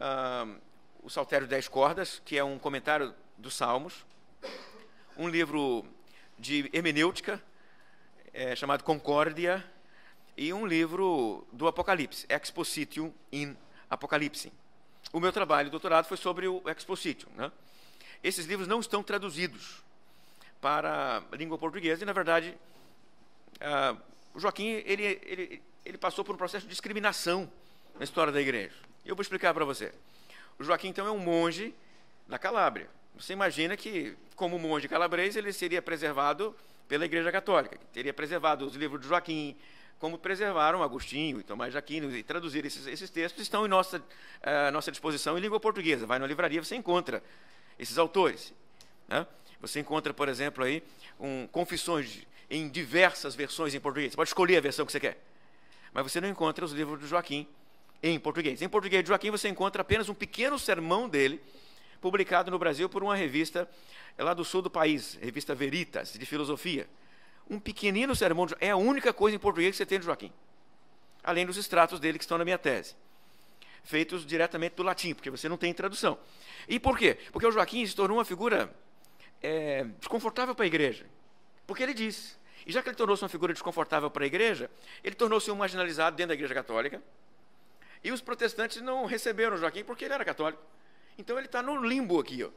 uh, o Psaltério Dez Cordas, que é um comentário dos Salmos, um livro de hermenêutica, é, chamado Concórdia, e um livro do Apocalipse, Expositio in Apocalipse. O meu trabalho, doutorado, foi sobre o Expositio Né? Esses livros não estão traduzidos para a língua portuguesa, e, na verdade, ah, o Joaquim ele, ele, ele passou por um processo de discriminação na história da igreja. Eu vou explicar para você. O Joaquim, então, é um monge na Calábria. Você imagina que, como monge calabrês, ele seria preservado pela Igreja Católica, que teria preservado os livros de Joaquim, como preservaram Agostinho e Tomás de Aquino, e traduzir esses, esses textos estão em nossa, uh, nossa disposição em língua portuguesa. Vai na livraria, você encontra esses autores. Né? Você encontra, por exemplo, aí um Confissões em diversas versões em português. Você pode escolher a versão que você quer. Mas você não encontra os livros do Joaquim em português. Em português de Joaquim você encontra apenas um pequeno sermão dele, publicado no Brasil por uma revista é, lá do sul do país, revista Veritas, de filosofia. Um pequenino sermão, de... é a única coisa em português que você tem de Joaquim. Além dos extratos dele que estão na minha tese feitos diretamente do latim, porque você não tem tradução. E por quê? Porque o Joaquim se tornou uma figura é, desconfortável para a igreja. Porque ele disse. E já que ele tornou-se uma figura desconfortável para a igreja, ele tornou-se um marginalizado dentro da igreja católica. E os protestantes não receberam Joaquim porque ele era católico. Então ele está no limbo aqui. Ó.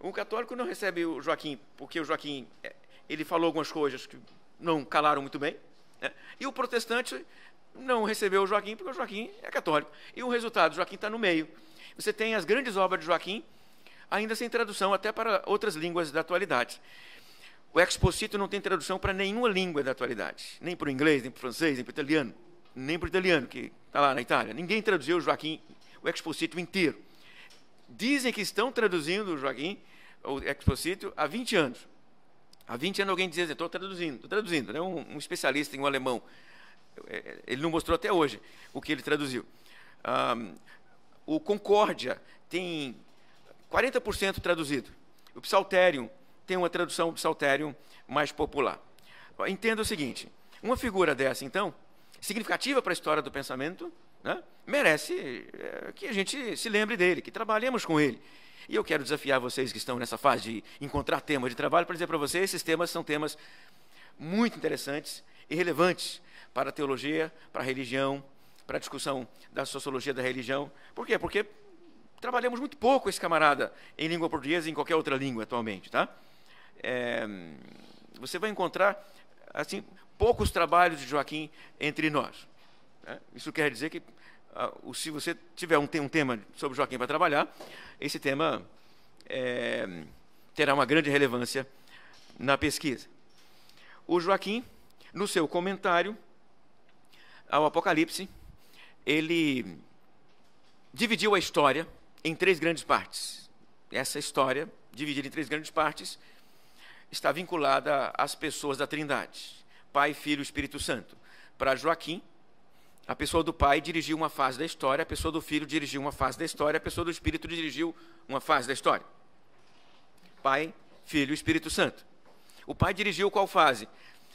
Um católico não recebe o Joaquim porque o Joaquim é, ele falou algumas coisas que não calaram muito bem. Né? E o protestante não recebeu o Joaquim porque o Joaquim é católico. E o resultado, o Joaquim está no meio. Você tem as grandes obras de Joaquim ainda sem tradução até para outras línguas da atualidade. O Exposito não tem tradução para nenhuma língua da atualidade, nem para o inglês, nem para o francês, nem para o italiano, nem para o italiano, que está lá na Itália. Ninguém traduziu o Joaquim, o Exposito inteiro. Dizem que estão traduzindo o Joaquim, o Exposito, há 20 anos. Há 20 anos alguém dizia, estou assim, traduzindo, estou traduzindo. Né? Um, um, especialista em um alemão, é, é, ele não mostrou até hoje o que ele traduziu. Um, o Concórdia tem 40% traduzido. O Psalterium tem uma tradução do saltério mais popular. Entenda o seguinte: uma figura dessa, então, significativa para a história do pensamento, né, merece eh, que a gente se lembre dele, que trabalhemos com ele. E eu quero desafiar vocês que estão nessa fase de encontrar temas de trabalho para dizer para vocês: esses temas são temas muito interessantes e relevantes para a teologia, para a religião, para a discussão da sociologia da religião. Por quê? Porque trabalhamos muito pouco esse camarada em língua portuguesa e em qualquer outra língua atualmente, tá? é, você vai encontrar assim poucos trabalhos de Joaquim entre nós. Né? Isso quer dizer que ah, se você tiver um, um tema sobre Joaquim para trabalhar, esse tema é, terá uma grande relevância na pesquisa. O Joaquim, no seu comentário ao Apocalipse, ele dividiu a história em três grandes partes. Essa história, dividida em três grandes partes, está vinculada às pessoas da Trindade: Pai, Filho e Espírito Santo. Para Joaquim, a pessoa do Pai dirigiu uma fase da história, a pessoa do Filho dirigiu uma fase da história, a pessoa do Espírito dirigiu uma fase da história. Pai, Filho e Espírito Santo. O Pai dirigiu qual fase?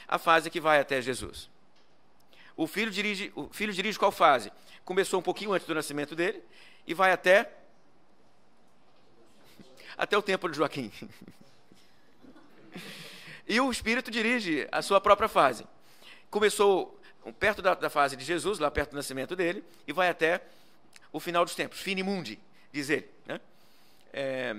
A fase que vai até Jesus. O filho dirige, o filho dirige qual fase? Começou um pouquinho antes do nascimento dele e vai até até o tempo de Joaquim. E o Espírito dirige a sua própria fase. Começou perto da, da fase de Jesus, lá perto do nascimento dele, e vai até o final dos tempos, finimundi, diz ele. Né? É,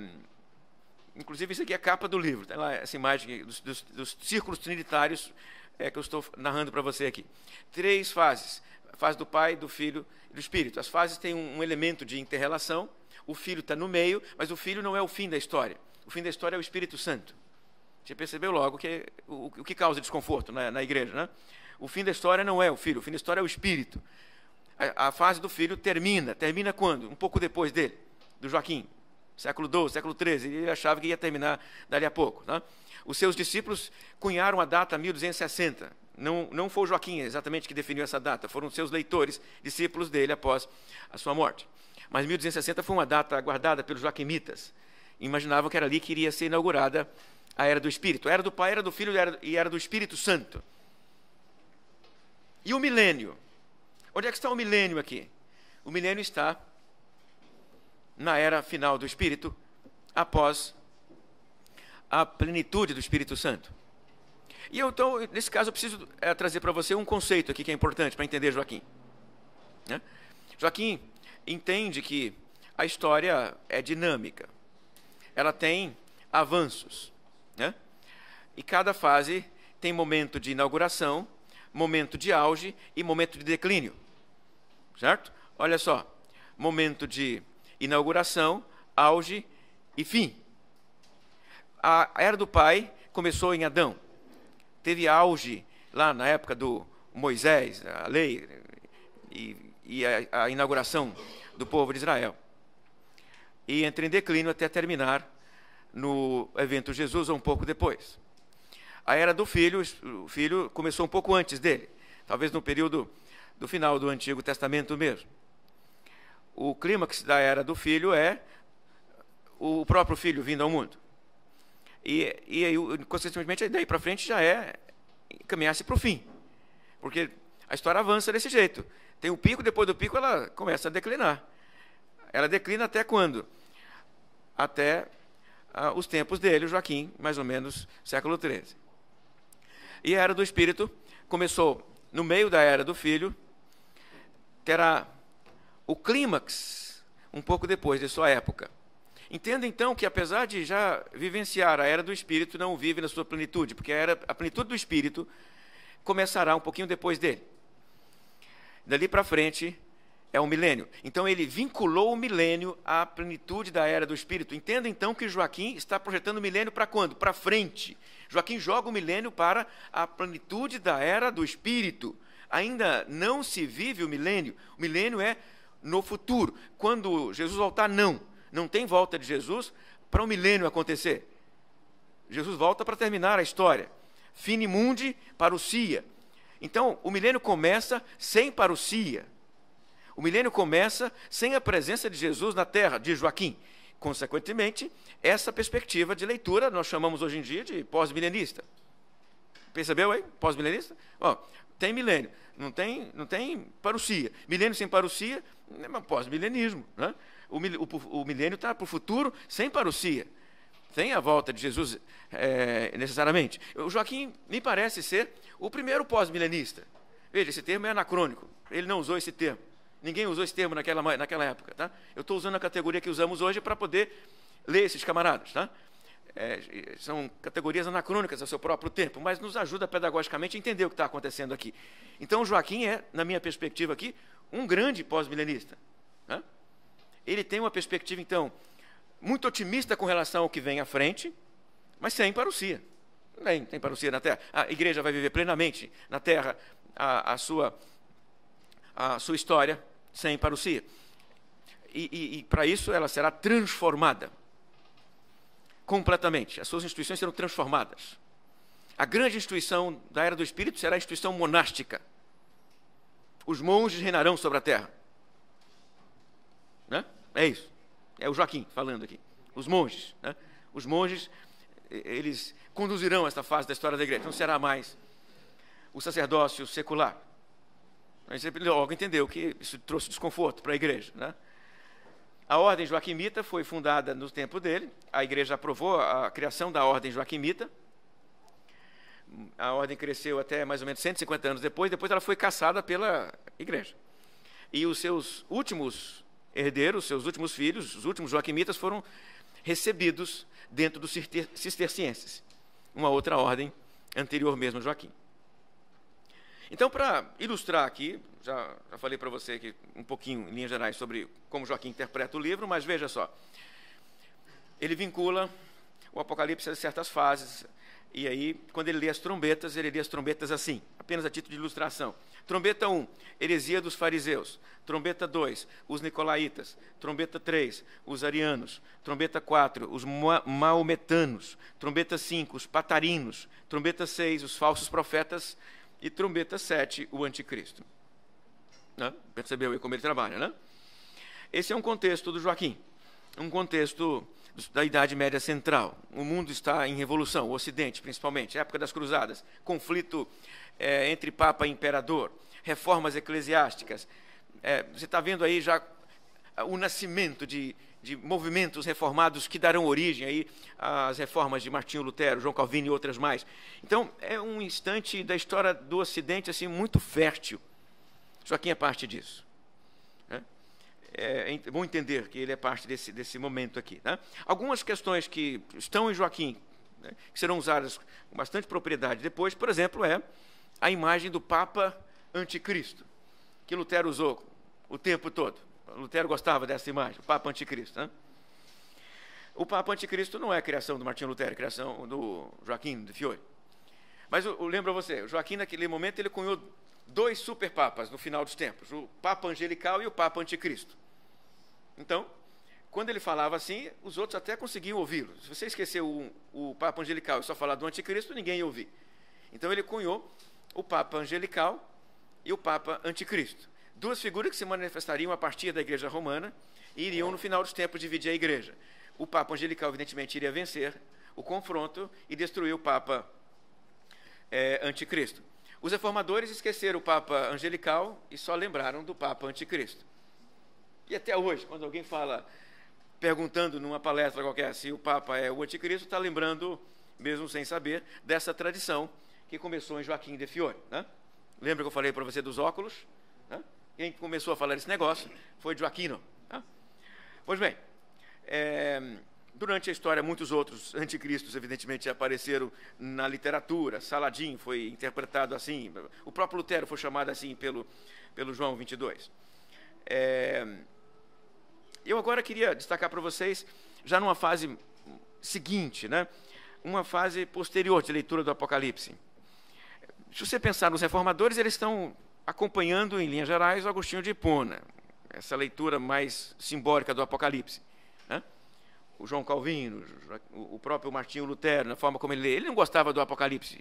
inclusive, isso aqui é a capa do livro, tá lá, essa imagem dos, dos, dos círculos trinitários é, que eu estou narrando para você aqui. Três fases: a fase do Pai, do Filho e do Espírito. As fases têm um, um elemento de interrelação. O Filho está no meio, mas o Filho não é o fim da história. O fim da história é o Espírito Santo. Você percebeu logo que o, o que causa desconforto na, né, na igreja, né? O fim da história não é o filho, o fim da história é o espírito. A, a fase do filho termina. Termina quando? Um pouco depois dele, do Joaquim. Século XII, século XIII. Ele achava que ia terminar dali a pouco. Né? Os seus discípulos cunharam a data 1260. Não, não foi o Joaquim exatamente que definiu essa data, foram seus leitores, discípulos dele após a sua morte. Mas 1260 foi uma data guardada pelos joaquimitas. Imaginavam que era ali que iria ser inaugurada a era do Espírito. A era do Pai, era do Filho e era do Espírito Santo. E o milênio? Onde é que está o milênio aqui? O milênio está na era final do Espírito, após a plenitude do Espírito Santo. E eu, então, nesse caso, eu preciso é, trazer para você um conceito aqui que é importante para entender Joaquim. Né? Joaquim entende que a história é dinâmica, ela tem avanços. Né? E cada fase tem momento de inauguração, momento de auge e momento de declínio. Certo? Olha só. Momento de inauguração, auge e fim. A era do Pai começou em Adão. Teve auge lá na época do Moisés, a lei e, e a, a inauguração do povo de Israel. E entra em declínio até terminar no evento Jesus ou um pouco depois. A era do filho, o filho começou um pouco antes dele, talvez no período do final do Antigo Testamento mesmo. O clímax da era do filho é o próprio filho vindo ao mundo. E, e aí, consequentemente, daí para frente já é caminhar-se para o fim. Porque a história avança desse jeito. Tem o pico, depois do pico ela começa a declinar. Ela declina até quando? Até ah, os tempos dele, Joaquim, mais ou menos século XIII. E a era do Espírito começou no meio da era do Filho, terá o clímax um pouco depois de sua época. Entenda então que, apesar de já vivenciar a era do Espírito, não vive na sua plenitude, porque a, era, a plenitude do Espírito começará um pouquinho depois dele. Dali para frente, é o um milênio. Então ele vinculou o milênio à plenitude da era do Espírito. Entenda então que Joaquim está projetando o milênio para quando? Para frente. Joaquim joga o milênio para a plenitude da era do Espírito. Ainda não se vive o milênio. O milênio é no futuro. Quando Jesus voltar, não. Não tem volta de Jesus para o milênio acontecer. Jesus volta para terminar a história. Fini mundi Cia. Então, o milênio começa sem Cia. O milênio começa sem a presença de Jesus na terra, de Joaquim. Consequentemente, essa perspectiva de leitura nós chamamos hoje em dia de pós-milenista. Percebeu aí? Pós-milenista? Bom, tem milênio, não tem, não tem parousia. Milênio sem parucia é pós-milenismo. Né? O, o, o milênio está para o futuro sem parucia. Tem a volta de Jesus é, necessariamente. O Joaquim me parece ser o primeiro pós-milenista. Veja, esse termo é anacrônico. Ele não usou esse termo. Ninguém usou esse termo naquela, naquela época, tá? Eu estou usando a categoria que usamos hoje para poder ler esses camaradas, tá? É, são categorias anacrônicas ao seu próprio tempo, mas nos ajuda pedagogicamente a entender o que está acontecendo aqui. Então, Joaquim é, na minha perspectiva aqui, um grande pós-milenista. Né? Ele tem uma perspectiva, então, muito otimista com relação ao que vem à frente, mas sem parousia. Tem, tem parousia na Terra. A igreja vai viver plenamente na Terra a, a sua, a sua história, sem parousia. E, e, e para isso ela será transformada completamente. As suas instituições serão transformadas. A grande instituição da era do Espírito será a instituição monástica. Os monges reinarão sobre a terra. Né? É isso. É o Joaquim falando aqui. Os monges. Né? Os monges, eles conduzirão esta fase da história da igreja. Não será mais o sacerdócio secular. A gente logo entendeu que isso trouxe desconforto para a igreja. Né? A Ordem Joaquimita foi fundada no tempo dele, a igreja aprovou a criação da Ordem Joaquimita. A ordem cresceu até mais ou menos 150 anos depois, depois ela foi caçada pela igreja. E os seus últimos herdeiros, seus últimos filhos, os últimos joaquimitas foram recebidos dentro dos cistercienses, uma outra ordem anterior mesmo a Joaquim. Então, para ilustrar aqui, já, já falei para você aqui um pouquinho, em linhas gerais, sobre como Joaquim interpreta o livro, mas veja só. Ele vincula o Apocalipse a certas fases, e aí, quando ele lê as trombetas, ele lê as trombetas assim, apenas a título de ilustração. Trombeta 1, heresia dos fariseus. Trombeta 2, os nicolaítas. Trombeta 3, os arianos. Trombeta 4, os maometanos. Trombeta 5, os patarinos. Trombeta 6, os falsos profetas e trombeta 7, o anticristo. Né? Percebeu aí como ele trabalha, né? Esse é um contexto do Joaquim, um contexto da Idade Média Central. O mundo está em revolução, o Ocidente principalmente, época das Cruzadas, conflito é, entre Papa e Imperador, reformas eclesiásticas. É, você está vendo aí já o nascimento de de movimentos reformados que darão origem aí às reformas de Martinho Lutero, João Calvino e outras mais. Então, é um instante da história do Ocidente assim muito fértil. Joaquim é parte disso. Né? É, bom é, entender que ele é parte desse, desse momento aqui. Né? Algumas questões que estão em Joaquim, né, que serão usadas com bastante propriedade depois, por exemplo, é a imagem do Papa anticristo, que Lutero usou o tempo todo. Lutero gostava dessa imagem, o Papa Anticristo. Né? O Papa Anticristo não é a criação do Martinho Lutero, é a criação do Joaquim de Fiore. Mas eu, eu lembro a você, o Joaquim naquele momento ele cunhou dois superpapas no final dos tempos, o Papa Angelical e o Papa Anticristo. Então, quando ele falava assim, os outros até conseguiam ouvi-lo. Se você esquecer o, o, Papa Angelical e só falar do Anticristo, ninguém ia ouvir. Então ele cunhou o Papa Angelical e o Papa Anticristo duas figuras que se manifestariam a partir da igreja romana e iriam, no final dos tempos, dividir a igreja. O Papa Angelical, evidentemente, iria vencer o confronto e destruir o Papa é, Anticristo. Os reformadores esqueceram o Papa Angelical e só lembraram do Papa Anticristo. E até hoje, quando alguém fala, perguntando numa palestra qualquer se o Papa é o Anticristo, está lembrando, mesmo sem saber, dessa tradição que começou em Joaquim de Fiore. Né? Lembra que eu falei para você dos óculos? Né? quem começou a falar esse negócio foi Joaquino. Tá? Pois bem, é, durante a história, muitos outros anticristos, evidentemente, apareceram na literatura. Saladin foi interpretado assim, o próprio Lutero foi chamado assim pelo, pelo João 22. É, eu agora queria destacar para vocês, já numa fase seguinte, né? uma fase posterior de leitura do Apocalipse. Se você pensar nos reformadores, eles estão acompanhando em linhas gerais Agostinho de Hipona, essa leitura mais simbólica do Apocalipse. Né? O João Calvino, o próprio Martinho Lutero, na forma como ele lê. Ele não gostava do Apocalipse,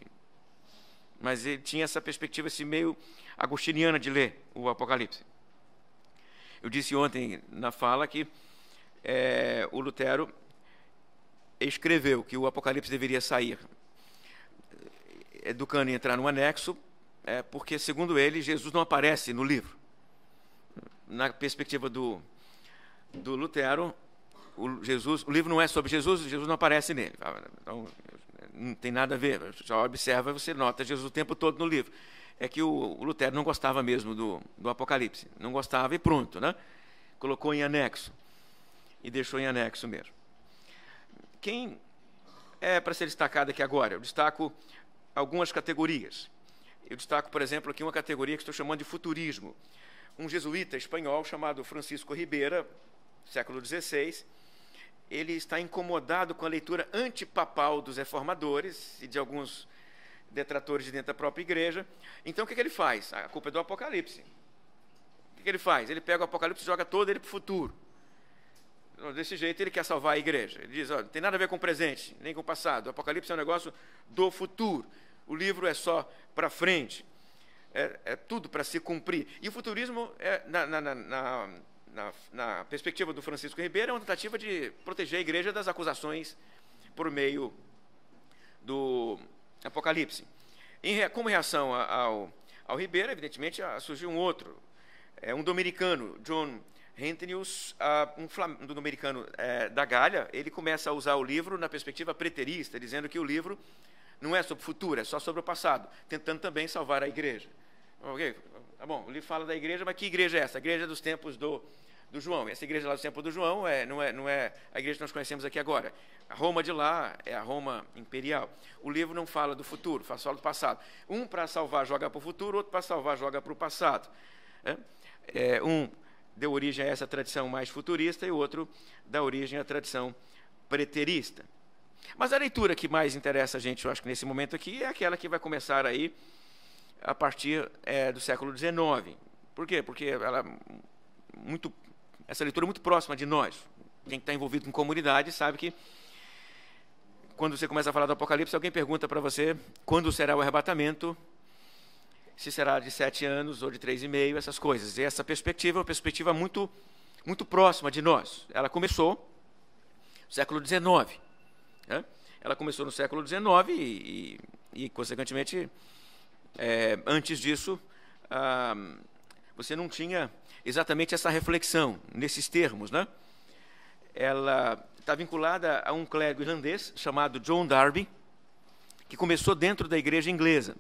mas ele tinha essa perspectiva, esse meio agostiniana de ler o Apocalipse. Eu disse ontem na fala que é, o Lutero escreveu que o Apocalipse deveria sair educando e entrar no anexo é porque, segundo ele, Jesus não aparece no livro. Na perspectiva do, do Lutero, o, Jesus, o livro não é sobre Jesus, Jesus não aparece nele. Ah, então, não tem nada a ver. Você já observa, você nota Jesus o tempo todo no livro. É que o, o Lutero não gostava mesmo do, do Apocalipse. Não gostava e pronto, né? Colocou em anexo. E deixou em anexo mesmo. Quem é para ser destacado aqui agora? Eu destaco algumas categorias. Eu destaco, por exemplo, aqui uma categoria que estou chamando de futurismo. Um jesuíta espanhol chamado Francisco Ribeira, século XVI, ele está incomodado com a leitura antipapal dos reformadores e de alguns detratores de dentro da própria igreja. Então, o que, que ele faz? Ah, a culpa é do Apocalipse. O que, que ele faz? Ele pega o Apocalipse e joga todo ele para o futuro. Desse jeito, ele quer salvar a igreja. Ele diz: olha, não tem nada a ver com o presente, nem com o passado. O Apocalipse é um negócio do futuro o livro é só para frente. É, é tudo para se cumprir. E o futurismo, é, na, na, na, na, perspectiva do Francisco Ribeiro, é uma tentativa de proteger a igreja das acusações por meio do Apocalipse. Em, como reação ao, ao Ribeiro, evidentemente, ah, surgiu um outro, é, um dominicano, John Hentenius, ah, um, um dominicano é, da Galha, ele começa a usar o livro na perspectiva preterista, dizendo que o livro não é sobre o futuro, é só sobre o passado, tentando também salvar a igreja. Ok? Tá bom, Ele fala da igreja, mas que igreja é essa? A igreja é dos tempos do, do João. E essa igreja lá dos tempos do João é, não, é, não é a igreja que nós conhecemos aqui agora. A Roma de lá é a Roma imperial. O livro não fala do futuro, fala só do passado. Um para salvar joga para o futuro, outro para salvar joga para o passado. É? é, um deu origem a essa tradição mais futurista e o outro dá origem à tradição preterista. Mas a leitura que mais interessa a gente, eu acho que nesse momento aqui, é aquela que vai começar aí a partir é, do século XIX. Por quê? Porque ela é muito, essa leitura é muito próxima de nós. Quem está envolvido com comunidade sabe que quando você começa a falar do Apocalipse, alguém pergunta para você quando será o arrebatamento, se será de sete anos ou de três e meio, essas coisas. E essa perspectiva é uma perspectiva muito, muito próxima de nós. Ela começou no século XIX. Né? Ela começou no século XIX e, e, e consequentemente, é, antes disso, ah, você não tinha exatamente essa reflexão nesses termos. Né? Ela está vinculada a um clérigo irlandês chamado John Darby, que começou dentro da igreja inglesa.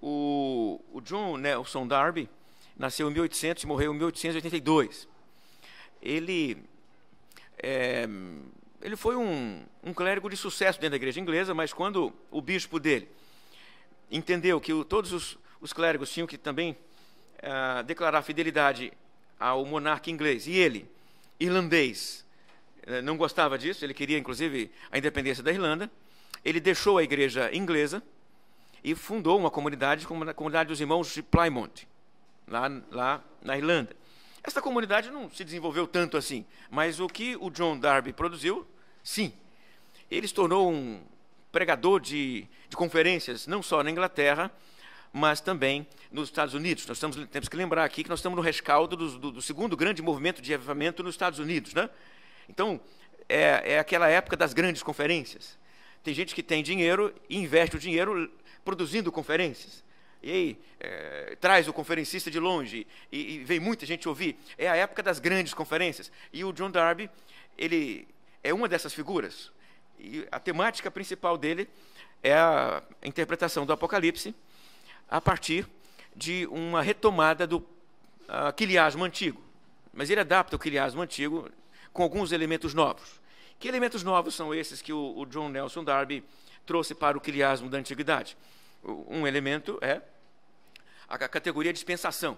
O, o John Nelson Darby nasceu em 1800 e morreu em 1882. Ele é, ele foi um, um clérigo de sucesso dentro da igreja inglesa, mas quando o bispo dele entendeu que o, todos os, os, clérigos tinham que também eh, declarar fidelidade ao monarca inglês, e ele, irlandês, eh, não gostava disso, ele queria inclusive a independência da Irlanda, ele deixou a igreja inglesa e fundou uma comunidade, como a comunidade dos irmãos de Plymouth, lá, lá na Irlanda. Esta comunidade não se desenvolveu tanto assim, mas o que o John Darby produziu Sim, ele se tornou um pregador de, de conferências, não só na Inglaterra, mas também nos Estados Unidos. Nós estamos, temos que lembrar aqui que nós estamos no rescaldo do, do, do segundo grande movimento de avivamento nos Estados Unidos. Né? Então, é, é aquela época das grandes conferências. Tem gente que tem dinheiro e investe o dinheiro produzindo conferências e aí, é, traz o conferencista de longe, e, e, vem muita gente ouvir. É a época das grandes conferências. E o John Darby, ele é uma dessas figuras. E a temática principal dele é a interpretação do Apocalipse a partir de uma retomada do uh, quiliasmo antigo. Mas ele adapta o quiliasmo antigo com alguns elementos novos. Que elementos novos são esses que o, o John Nelson Darby trouxe para o quiliasmo da antiguidade? Um elemento é a categoria dispensação,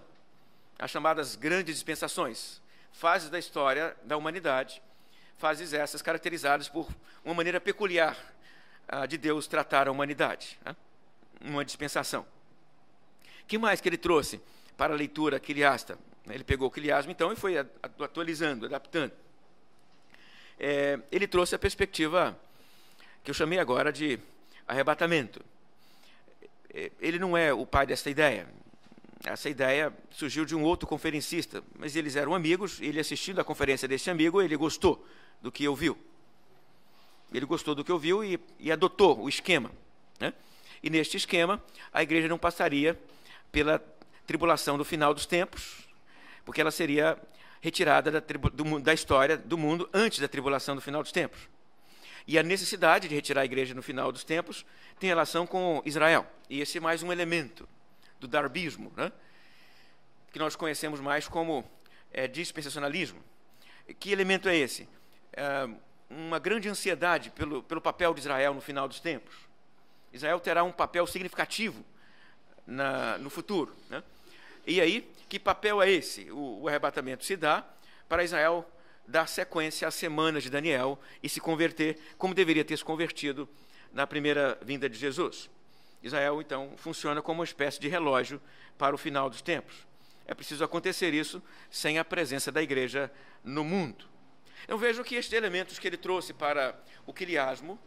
as chamadas grandes dispensações, fases da história da humanidade fases essas caracterizadas por uma maneira peculiar ah, de Deus tratar a humanidade, né? uma dispensação. que mais que ele trouxe para a leitura criasta? Ele pegou o criasmo, então e foi atualizando, adaptando. É, ele trouxe a perspectiva que eu chamei agora de arrebatamento. É, ele não é o pai desta ideia, essa ideia surgiu de um outro conferencista, mas eles eram amigos, ele assistindo à conferência desse amigo, ele gostou do que ouviu. Ele gostou do que ouviu e, e adotou o esquema. Né? E neste esquema, a igreja não passaria pela tribulação do final dos tempos, porque ela seria retirada da, tribu, do, da história do mundo antes da tribulação do final dos tempos. E a necessidade de retirar a igreja no final dos tempos tem relação com Israel. E esse é mais um elemento do darbismo, né? que nós conhecemos mais como é, dispensacionalismo. Que elemento é esse? É uma grande ansiedade pelo, pelo papel de Israel no final dos tempos. Israel terá um papel significativo na, no futuro. Né? E aí, que papel é esse? O, o arrebatamento se dá para Israel dar sequência às semanas de Daniel e se converter como deveria ter se convertido na primeira vinda de Jesus. Israel, então, funciona como uma espécie de relógio para o final dos tempos. É preciso acontecer isso sem a presença da igreja no mundo. Eu vejo que estes elementos que ele trouxe para o quiliasmo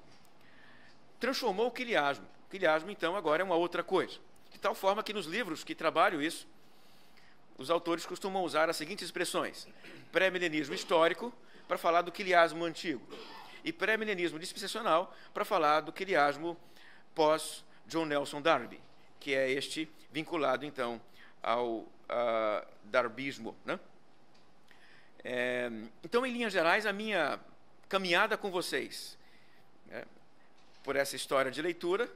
transformou o quiliasmo. O quiliasmo, então, agora é uma outra coisa. De tal forma que nos livros que trabalham isso, os autores costumam usar as seguintes expressões: pré-milenismo histórico para falar do quiliasmo antigo e pré-milenismo dispensacional para falar do quiliasmo pós-milenismo John Nelson Darby, que é este vinculado, então, ao darbismo. Né? É, então, em linhas gerais, a minha caminhada com vocês né, por essa história de leitura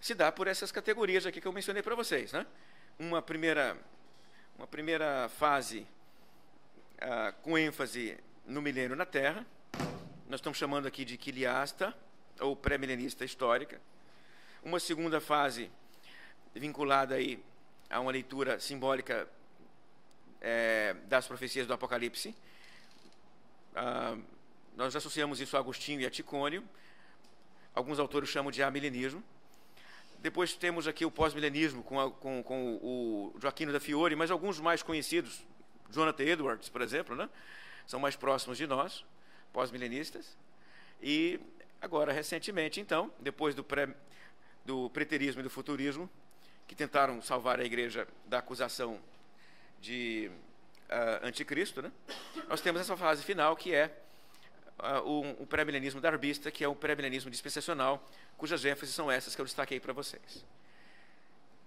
se dá por essas categorias aqui que eu mencionei para vocês. Né? Uma, primeira, uma primeira fase com ênfase no milênio na Terra, nós estamos chamando aqui de quiliasta, ou pré-milenista histórica, uma segunda fase vinculada aí a uma leitura simbólica é, das profecias do Apocalipse. Ah, nós associamos isso a Agostinho e a Ticônio. Alguns autores chamam de amilenismo. Depois temos aqui o pós-milenismo com, com, com, o Joaquino da Fiore, mas alguns mais conhecidos, Jonathan Edwards, por exemplo, né? são mais próximos de nós, pós-milenistas. E agora, recentemente, então, depois do pré-milenismo, do preterismo e do futurismo, que tentaram salvar a igreja da acusação de uh, anticristo, né? nós temos essa fase final que é uh, o, o pré-milenismo darbista, que é o pré-milenismo dispensacional, cujas ênfases são essas que eu destaquei para vocês.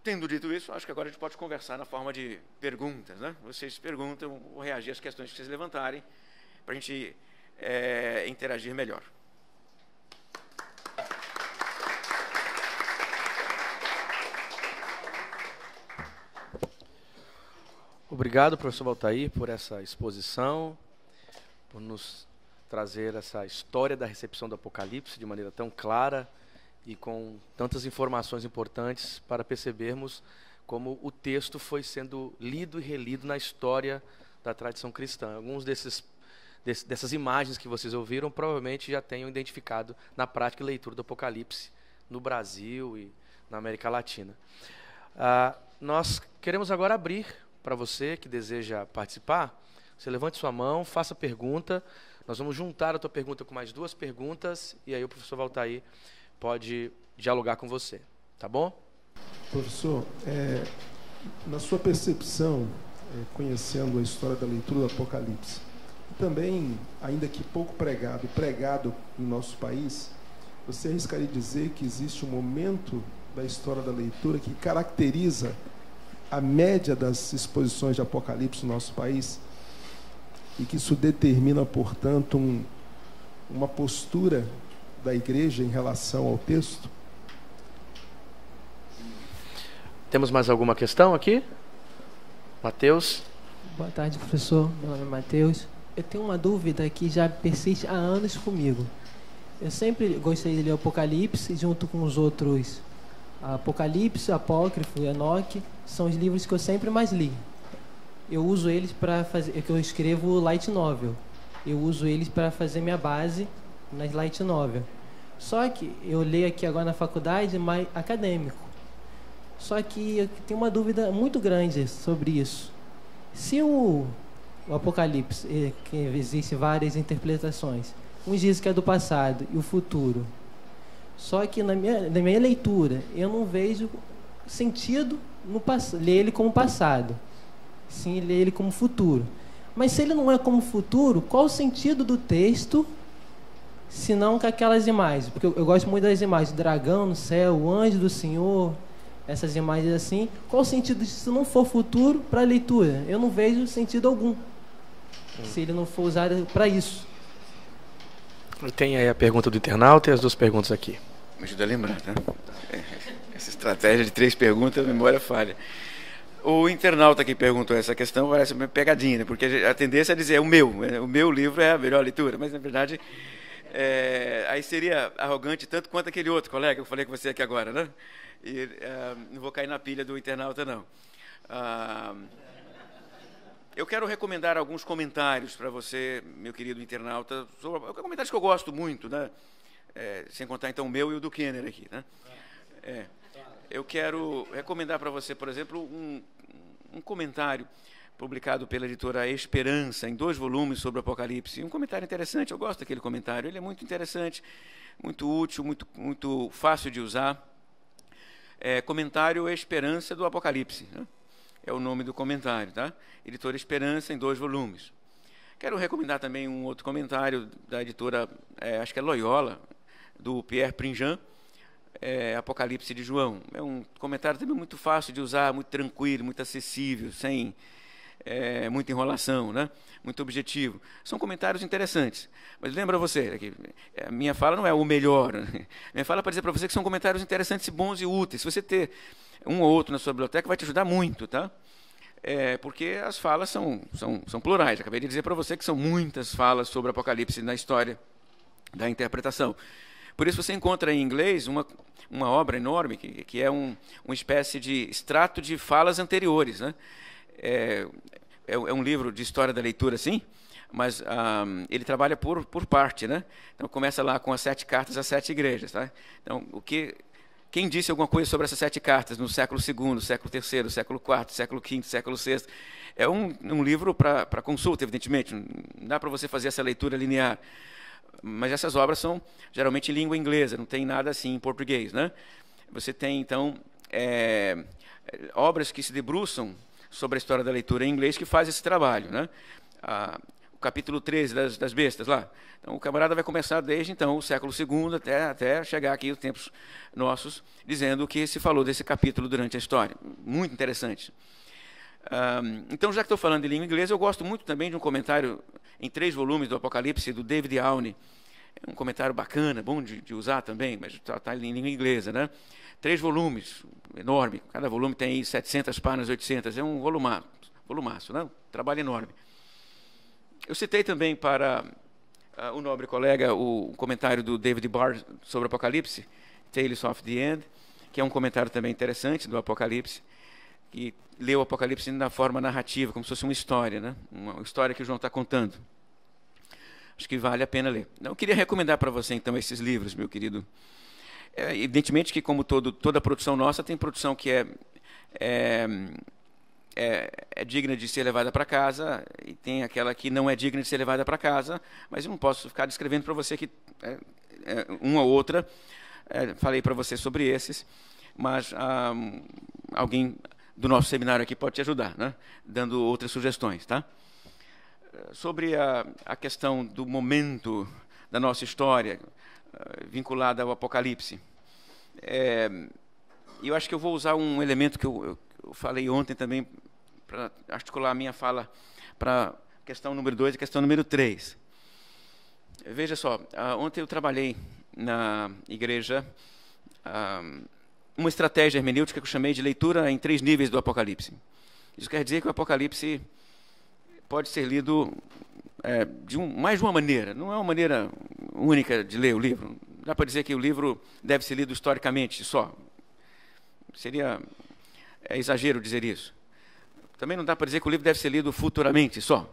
Tendo dito isso, acho que agora a gente pode conversar na forma de perguntas. Né? Vocês perguntam, vou reagir às questões que vocês levantarem, para a gente é, interagir melhor. Obrigado, professor Baltair, por essa exposição, por nos trazer essa história da recepção do Apocalipse de maneira tão clara e com tantas informações importantes para percebermos como o texto foi sendo lido e relido na história da tradição cristã. Alguns desses dessas imagens que vocês ouviram provavelmente já tenham identificado na prática e leitura do Apocalipse no Brasil e na América Latina. Ah, nós queremos agora abrir para você que deseja participar, você levante sua mão, faça pergunta. Nós vamos juntar a tua pergunta com mais duas perguntas e aí o professor Valtaí pode dialogar com você. Tá bom? Professor, é, na sua percepção, é, conhecendo a história da leitura do Apocalipse, também, ainda que pouco pregado, pregado no nosso país, você arriscaria dizer que existe um momento da história da leitura que caracteriza a média das exposições de Apocalipse no nosso país e que isso determina, portanto, um, uma postura da igreja em relação ao texto? Temos mais alguma questão aqui? Mateus? Boa tarde, professor. Meu nome é Mateus. Eu tenho uma dúvida que já persiste há anos comigo. Eu sempre gostei de ler Apocalipse junto com os outros Apocalipse, Apócrifo e Enoque são os livros que eu sempre mais li. Eu uso eles para fazer, é que eu escrevo light novel. Eu uso eles para fazer minha base nas light novel. Só que eu leio aqui agora na faculdade, mais acadêmico. Só que eu tenho uma dúvida muito grande sobre isso. Se o, o Apocalipse, eh, que existe várias interpretações, uns dizem que é do passado e o futuro, só que na minha, na minha leitura, eu não vejo sentido no ler ele como passado, sim ler ele como futuro. Mas se ele não é como futuro, qual o sentido do texto se não com aquelas imagens? Porque eu, eu gosto muito das imagens, dragão no céu, o anjo do Senhor, essas imagens assim. Qual o sentido disso se não for futuro para a leitura? Eu não vejo sentido algum se ele não for usado para isso. Tem aí a pergunta do internauta e as duas perguntas aqui. Me ajuda a lembrar, né? Essa estratégia de três perguntas, a memória falha. O internauta que perguntou essa questão parece uma pegadinha, né? porque a tendência é dizer é o meu, é, o meu livro é a melhor leitura, mas na verdade é, aí seria arrogante tanto quanto aquele outro colega que eu falei com você aqui agora, né? E, uh, não vou cair na pilha do internauta, não. Uh, eu quero recomendar alguns comentários para você, meu querido internauta, sobre é comentários que eu gosto muito, né? É, sem contar então o meu e o do Kenner aqui, né? É, eu quero recomendar para você, por exemplo, um, um, comentário publicado pela editora Esperança, em dois volumes sobre o Apocalipse. Um comentário interessante, eu gosto daquele comentário, ele é muito interessante, muito útil, muito, muito fácil de usar. É, comentário Esperança do Apocalipse. Né? é o nome do comentário, tá? Editora Esperança, em dois volumes. Quero recomendar também um outro comentário da editora, é, acho que é Loyola, do Pierre Prinjan, é, Apocalipse de João. É um comentário também muito fácil de usar, muito tranquilo, muito acessível, sem é, muita enrolação, né? muito objetivo. São comentários interessantes. Mas lembra você, é que é, a minha fala não é o melhor. Né? Minha fala é para dizer para você que são comentários interessantes, bons e úteis. Se você ter um ou outro na sua biblioteca, vai te ajudar muito, tá? É, porque as falas são, são, são plurais. Acabei de dizer para você que são muitas falas sobre Apocalipse na história da interpretação. Por isso você encontra em inglês uma, uma obra enorme, que, que é um, uma espécie de extrato de falas anteriores. Né? é, é, é um livro de história da leitura, assim, mas um, ele trabalha por, por parte, né? Então começa lá com as sete cartas às sete igrejas, tá? Então o que quem disse alguma coisa sobre essas sete cartas no século II, século III, século IV, século V, século VI? É um, um livro para consulta, evidentemente. Não dá para você fazer essa leitura linear. Mas essas obras são geralmente em língua inglesa, não tem nada assim em português, né? Você tem então é, obras que se debruçam sobre a história da leitura em inglês que faz esse trabalho. Né? Ah, o capítulo 13 das, das bestas lá. Então, o camarada vai começar desde então o século II até, até chegar aqui os tempos nossos, dizendo o que se falou desse capítulo durante a história. Muito interessante. Ah, então, já que estou falando de língua inglesa, eu gosto muito também de um comentário em três volumes do Apocalipse, do David Alne. É um comentário bacana, bom de, de usar também, mas está tá em língua inglesa, né? Três volumes, enorme. Cada volume tem 700 páginas, 800. É um volumaço, volumaço não? Né? Trabalho enorme. Eu citei também para uh, o nobre colega o comentário do David Barr sobre Apocalipse, Tales of the End, que é um comentário também interessante do Apocalipse, que leu o Apocalipse na forma narrativa, como se fosse uma história, né? uma história que o João está contando. Acho que vale a pena ler. eu queria recomendar para você, então, esses livros, meu querido é, evidentemente que, como todo, toda produção nossa, tem produção que é, é, é, é digna de ser levada para casa e tem aquela que não é digna de ser levada para casa, mas eu não posso ficar descrevendo para você que é, é, uma ou outra. É, falei para você sobre esses, mas ah, alguém do nosso seminário aqui pode te ajudar, né? dando outras sugestões. Tá? Sobre a, a questão do momento da nossa história, eh, vinculada ao Apocalipse. É, eu acho que eu vou usar um elemento que eu, eu falei ontem também para articular a minha fala para questão número 2 e questão número 3. Veja só, ah, ontem eu trabalhei na igreja ah, uma estratégia hermenêutica que eu chamei de leitura em três níveis do Apocalipse. Isso quer dizer que o Apocalipse pode ser lido é, de um, mais de uma maneira. Não é uma maneira única de ler o livro. Dá para dizer que o livro deve ser lido historicamente só. Seria é exagero dizer isso. Também não dá para dizer que o livro deve ser lido futuramente só.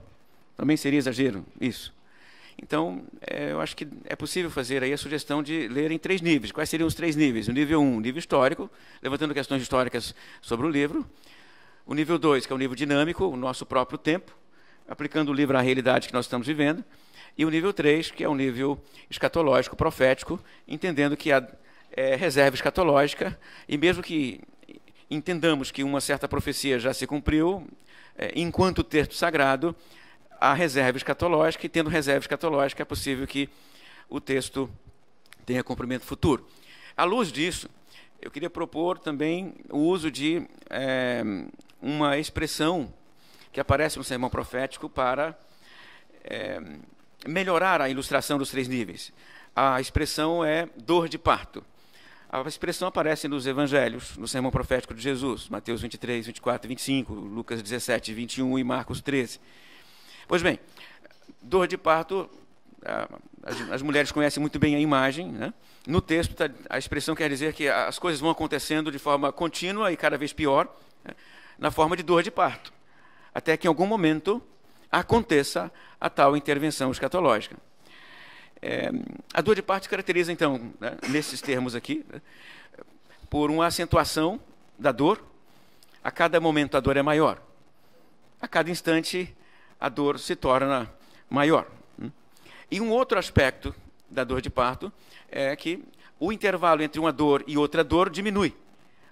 Também seria exagero isso. Então, é, eu acho que é possível fazer aí a sugestão de ler em três níveis. Quais seriam os três níveis? O nível 1, um, nível histórico, levantando questões históricas sobre o livro. O nível 2, que é o nível dinâmico, o nosso próprio tempo, aplicando o livro à realidade que nós estamos vivendo e o nível 3, que é um nível escatológico, profético, entendendo que há é, reserva escatológica, e mesmo que entendamos que uma certa profecia já se cumpriu, é, enquanto texto sagrado, há reserva escatológica, e tendo reserva escatológica, é possível que o texto tenha cumprimento futuro. À luz disso, eu queria propor também o uso de é, uma expressão que aparece no sermão profético para é, melhorar a ilustração dos três níveis. A expressão é dor de parto. A expressão aparece nos evangelhos, no sermão profético de Jesus, Mateus 23, 24 e 25, Lucas 17, 21 e Marcos 13. Pois bem, dor de parto, as mulheres conhecem muito bem a imagem. Né? No texto, tá, a expressão quer dizer que as coisas vão acontecendo de forma contínua e cada vez pior, né? na forma de dor de parto. Até que em algum momento aconteça a tal intervenção escatológica. É, a dor de parte caracteriza, então, né, nesses termos aqui, né, por uma acentuação da dor. A cada momento a dor é maior. A cada instante a dor se torna maior. E um outro aspecto da dor de parto é que o intervalo entre uma dor e outra dor diminui.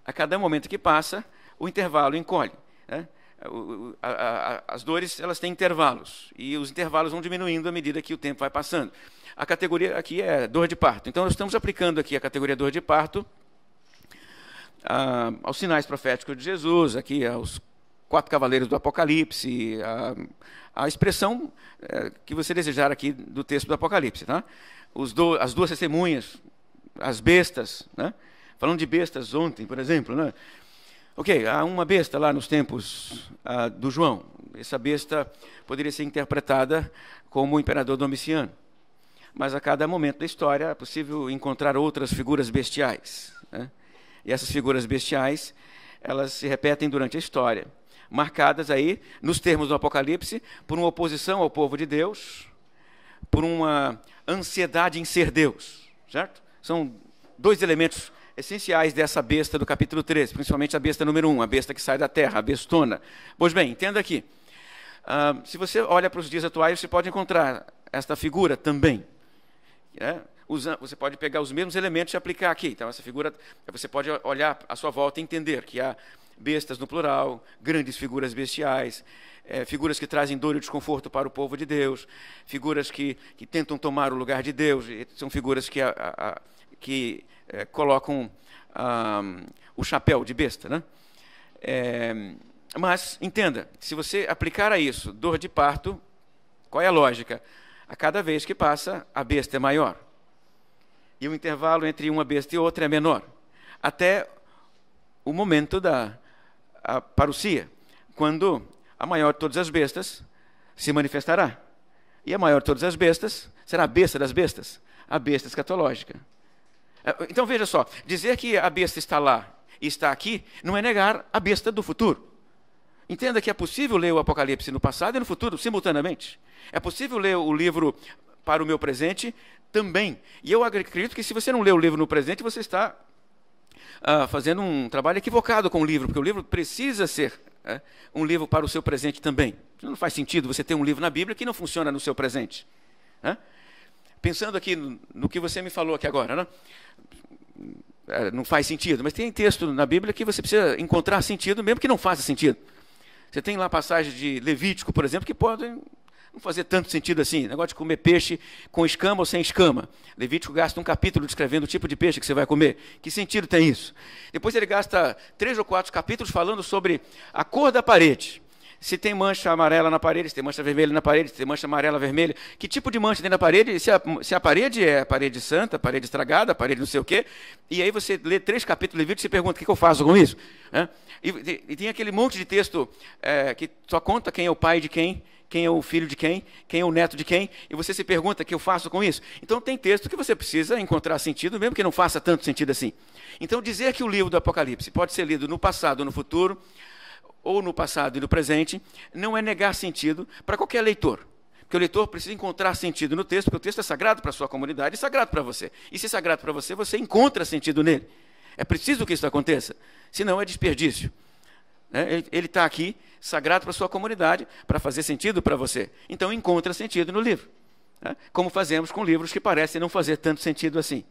A cada momento que passa, o intervalo encolhe. Né? as dores elas têm intervalos e os intervalos vão diminuindo à medida que o tempo vai passando. A categoria aqui é dor de parto. Então nós estamos aplicando aqui a categoria dor de parto ah, aos sinais proféticos de Jesus, aqui aos quatro cavaleiros do Apocalipse, a, a expressão é, que você desejar aqui do texto do Apocalipse, tá? Do, as duas testemunhas, as bestas, né? Falando de bestas ontem, por exemplo, né? Ok, há uma besta lá nos tempos ah, do João. Essa besta poderia ser interpretada como o imperador Domiciano. Mas a cada momento da história é possível encontrar outras figuras bestiais. Né? E essas figuras bestiais, elas se repetem durante a história, marcadas aí, nos termos do Apocalipse, por uma oposição ao povo de Deus, por uma ansiedade em ser Deus, certo? São dois elementos essenciais dessa besta do capítulo 3, principalmente a besta número 1, a besta que sai da terra, a bestona. Pois bem, entenda aqui. Uh, se você olha para os dias atuais, você pode encontrar esta figura também. É, você pode pegar os mesmos elementos e aplicar aqui. Então, essa figura, você pode olhar à sua volta e entender que há bestas no plural, grandes figuras bestiais, é, figuras que trazem dor e desconforto para o povo de Deus, figuras que, que tentam tomar o lugar de Deus, são figuras que, a, a, que é, colocam ah, o chapéu de besta. Né? É, mas, entenda, se você aplicar a isso dor de parto, qual é a lógica? A cada vez que passa, a besta é maior. E o intervalo entre uma besta e outra é menor. Até o momento da parucia, quando a maior de todas as bestas se manifestará. E a maior de todas as bestas será a besta das bestas, a besta escatológica. É, então veja só: dizer que a besta está lá e está aqui não é negar a besta do futuro. Entenda que é possível ler o Apocalipse no passado e no futuro, simultaneamente. É possível ler o livro para o meu presente também. E eu acredito que se você não lê o livro no presente, você está ah, fazendo um trabalho equivocado com o livro, porque o livro precisa ser é, um livro para o seu presente também. Não faz sentido você ter um livro na Bíblia que não funciona no seu presente. Né? Pensando aqui no, no, que você me falou aqui agora, né? É, não faz sentido, mas tem texto na Bíblia que você precisa encontrar sentido, mesmo que não faça sentido. Você tem lá passagens de Levítico, por exemplo, que podem não fazer tanto sentido assim. Negócio de comer peixe com escama ou sem escama. Levítico gasta um capítulo descrevendo o tipo de peixe que você vai comer. Que sentido tem isso? Depois ele gasta três ou quatro capítulos falando sobre a cor da parede se tem mancha amarela na parede, se tem mancha vermelha na parede, se tem mancha amarela vermelha, que tipo de mancha tem na parede, se a, se a parede é a parede santa, a parede estragada, a parede não sei o quê. E aí você lê três capítulos do livro e se pergunta, o que, que, eu faço com isso? É? E, e, tem aquele monte de texto é, que só conta quem é o pai de quem, quem é o filho de quem, quem é o neto de quem, e você se pergunta o que eu faço com isso. Então tem texto que você precisa encontrar sentido, mesmo que não faça tanto sentido assim. Então dizer que o livro do Apocalipse pode ser lido no passado ou no futuro, ou no passado e no presente, não é negar sentido para qualquer leitor. Porque o leitor precisa encontrar sentido no texto, porque o texto é sagrado para a sua comunidade e é sagrado para você. E se é sagrado para você, você encontra sentido nele. É preciso que isso aconteça, senão é desperdício. Né? Ele está aqui, sagrado para a sua comunidade, para fazer sentido para você. Então encontra sentido no livro. Né? Como fazemos com livros que parecem não fazer tanto sentido assim.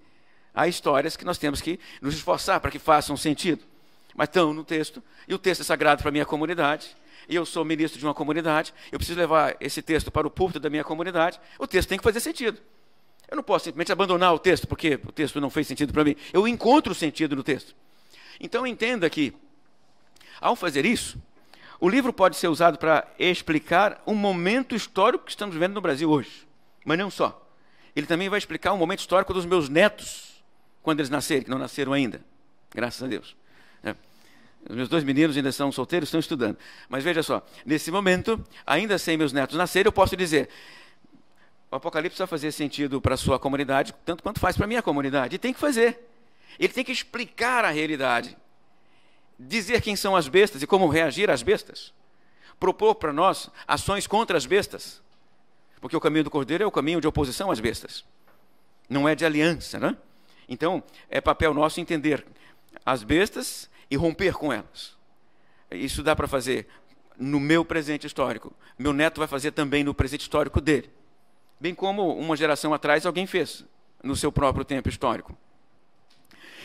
Há histórias que nós temos que nos esforçar para que façam sentido mas estão no texto, e o texto é sagrado para a minha comunidade, e eu sou ministro de uma comunidade, eu preciso levar esse texto para o púlpito da minha comunidade, o texto tem que fazer sentido. Eu não posso simplesmente abandonar o texto, porque o texto não fez sentido para mim. Eu encontro sentido no texto. Então entenda que, ao fazer isso, o livro pode ser usado para explicar um momento histórico que estamos vivendo no Brasil hoje, mas não só. Ele também vai explicar um momento histórico dos meus netos, quando eles nascerem, que não nasceram ainda, graças a Deus. Os meus dois meninos ainda são solteiros, estão estudando. Mas veja só, nesse momento, ainda sem meus netos nascerem, eu posso dizer: o Apocalipse vai fazer sentido para a sua comunidade, tanto quanto faz para a minha comunidade. E tem que fazer. Ele tem que explicar a realidade. Dizer quem são as bestas e como reagir às bestas. Propor para nós ações contra as bestas. Porque o caminho do cordeiro é o caminho de oposição às bestas. Não é de aliança, né? Então, é papel nosso entender as bestas e romper com elas. Isso dá para fazer no meu presente histórico. Meu neto vai fazer também no presente histórico dele. Bem como uma geração atrás alguém fez no seu próprio tempo histórico.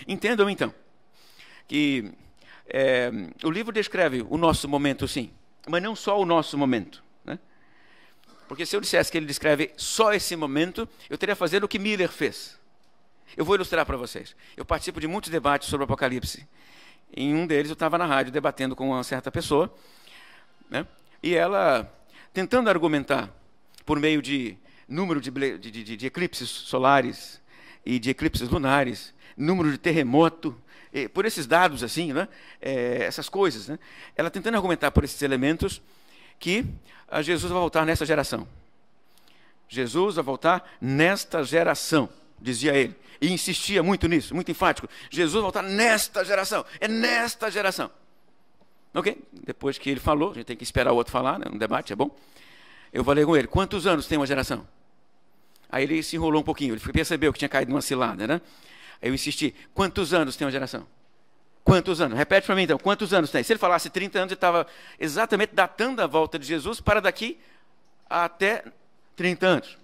Entendam então que é, o livro descreve o nosso momento, sim, mas não só o nosso momento. Né? Porque se eu dissesse que ele descreve só esse momento, eu teria fazendo o que Miller fez. Eu vou ilustrar para vocês. Eu participo de muitos debates sobre o Apocalipse. Em um deles eu estava na rádio debatendo com uma certa pessoa, né? e ela tentando argumentar por meio de número de, de, de, de eclipses solares e de eclipses lunares, número de terremoto, por esses dados assim, né? É, essas coisas, né? ela tentando argumentar por esses elementos que ah, Jesus vai voltar nessa geração. Jesus vai voltar nesta geração dizia ele, e insistia muito nisso, muito enfático. Jesus vai voltar nesta geração, é nesta geração. Ok? Depois que ele falou, a gente tem que esperar o outro falar, né? Um debate, é bom? Eu falei com ele, quantos anos tem uma geração? Aí ele se enrolou um pouquinho, ele percebeu que tinha caído numa cilada, né? Aí eu insisti, quantos anos tem uma geração? Quantos anos? Repete para mim então, quantos anos tem? Se ele falasse 30 anos, ele estava exatamente datando a volta de Jesus para daqui até 30 anos.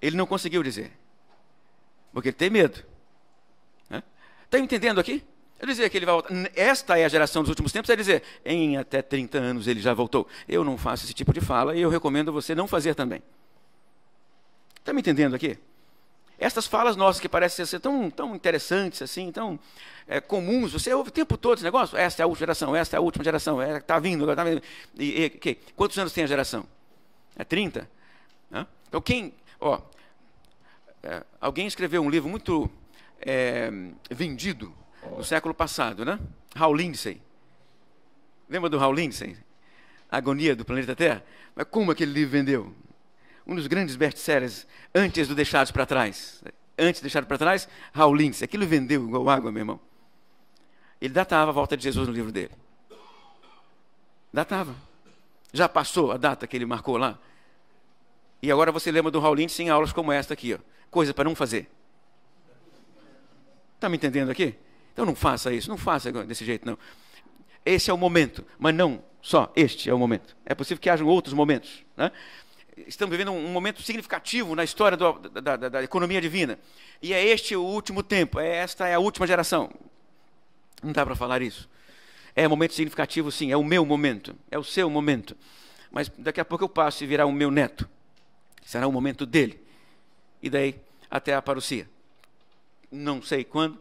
Ele não conseguiu dizer. Porque ele tem medo. Está entendendo aqui? Eu dizer que ele vai voltar. Esta é a geração dos últimos tempos, é dizer, em até 30 anos ele já voltou. Eu não faço esse tipo de fala e eu recomendo você não fazer também. Está me entendendo aqui? Essas falas nossas que parecem ser tão, tão interessantes, assim, tão é, comuns, você ouve o tempo todo esse negócio, esta é a última geração, esta é a última geração, está é, vindo, está vindo. E, e, quantos anos tem a geração? É 30? Então quem, Ó, é, alguém escreveu um livro muito é, vendido no século passado, né? Raul Lindsey. Lembra do Raul Lindsey? Agonia do Planeta Terra? Mas como aquele livro vendeu? Um dos grandes best-sellers antes do Deixados para Trás. Antes de Deixados para Trás, Raul Lindsey. Aquilo vendeu igual água, meu irmão. Ele datava a volta de Jesus no livro dele. Datava. Já passou a data que ele marcou lá. E agora você lembra do Raul sem em aulas como esta aqui, ó. coisa para não fazer. Está me entendendo aqui? Então não faça isso, não faça desse jeito não. Esse é o momento, mas não só este é o momento. É possível que hajam outros momentos. Né? Estamos vivendo um momento significativo na história do, da, da, da economia divina. E é este o último tempo, é, esta é a última geração. Não dá para falar isso. É momento significativo, sim, é o meu momento, é o seu momento. Mas daqui a pouco eu passo e virar o meu neto. Será o momento dele. E daí até a parousia. Não sei quando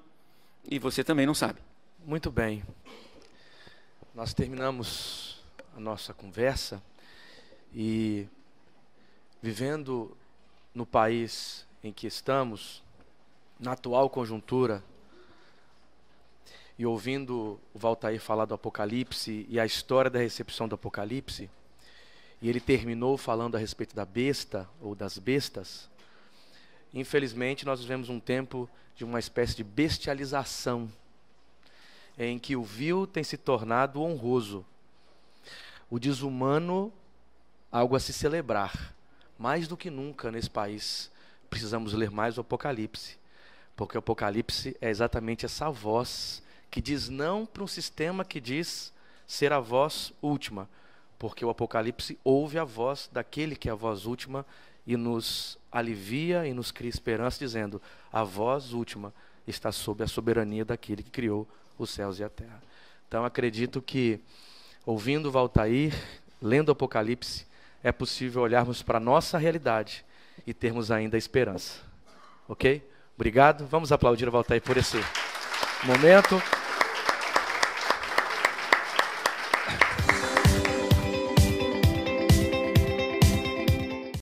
e você também não sabe. Muito bem. Nós terminamos a nossa conversa e vivendo no país em que estamos, na atual conjuntura, e ouvindo o Valtair falar do Apocalipse e a história da recepção do Apocalipse, e ele terminou falando a respeito da besta ou das bestas, infelizmente nós vivemos um tempo de uma espécie de bestialização, em que o vil tem se tornado honroso, o desumano algo a se celebrar. Mais do que nunca nesse país precisamos ler mais o Apocalipse, porque o Apocalipse é exatamente essa voz que diz não para um sistema que diz ser a voz última, porque o Apocalipse ouve a voz daquele que é a voz última e nos alivia e nos cria esperança, dizendo: a voz última está sob a soberania daquele que criou os céus e a terra. Então acredito que, ouvindo Valtair, lendo o Apocalipse, é possível olharmos para a nossa realidade e termos ainda esperança. Ok? Obrigado. Vamos aplaudir o Valtair por esse momento.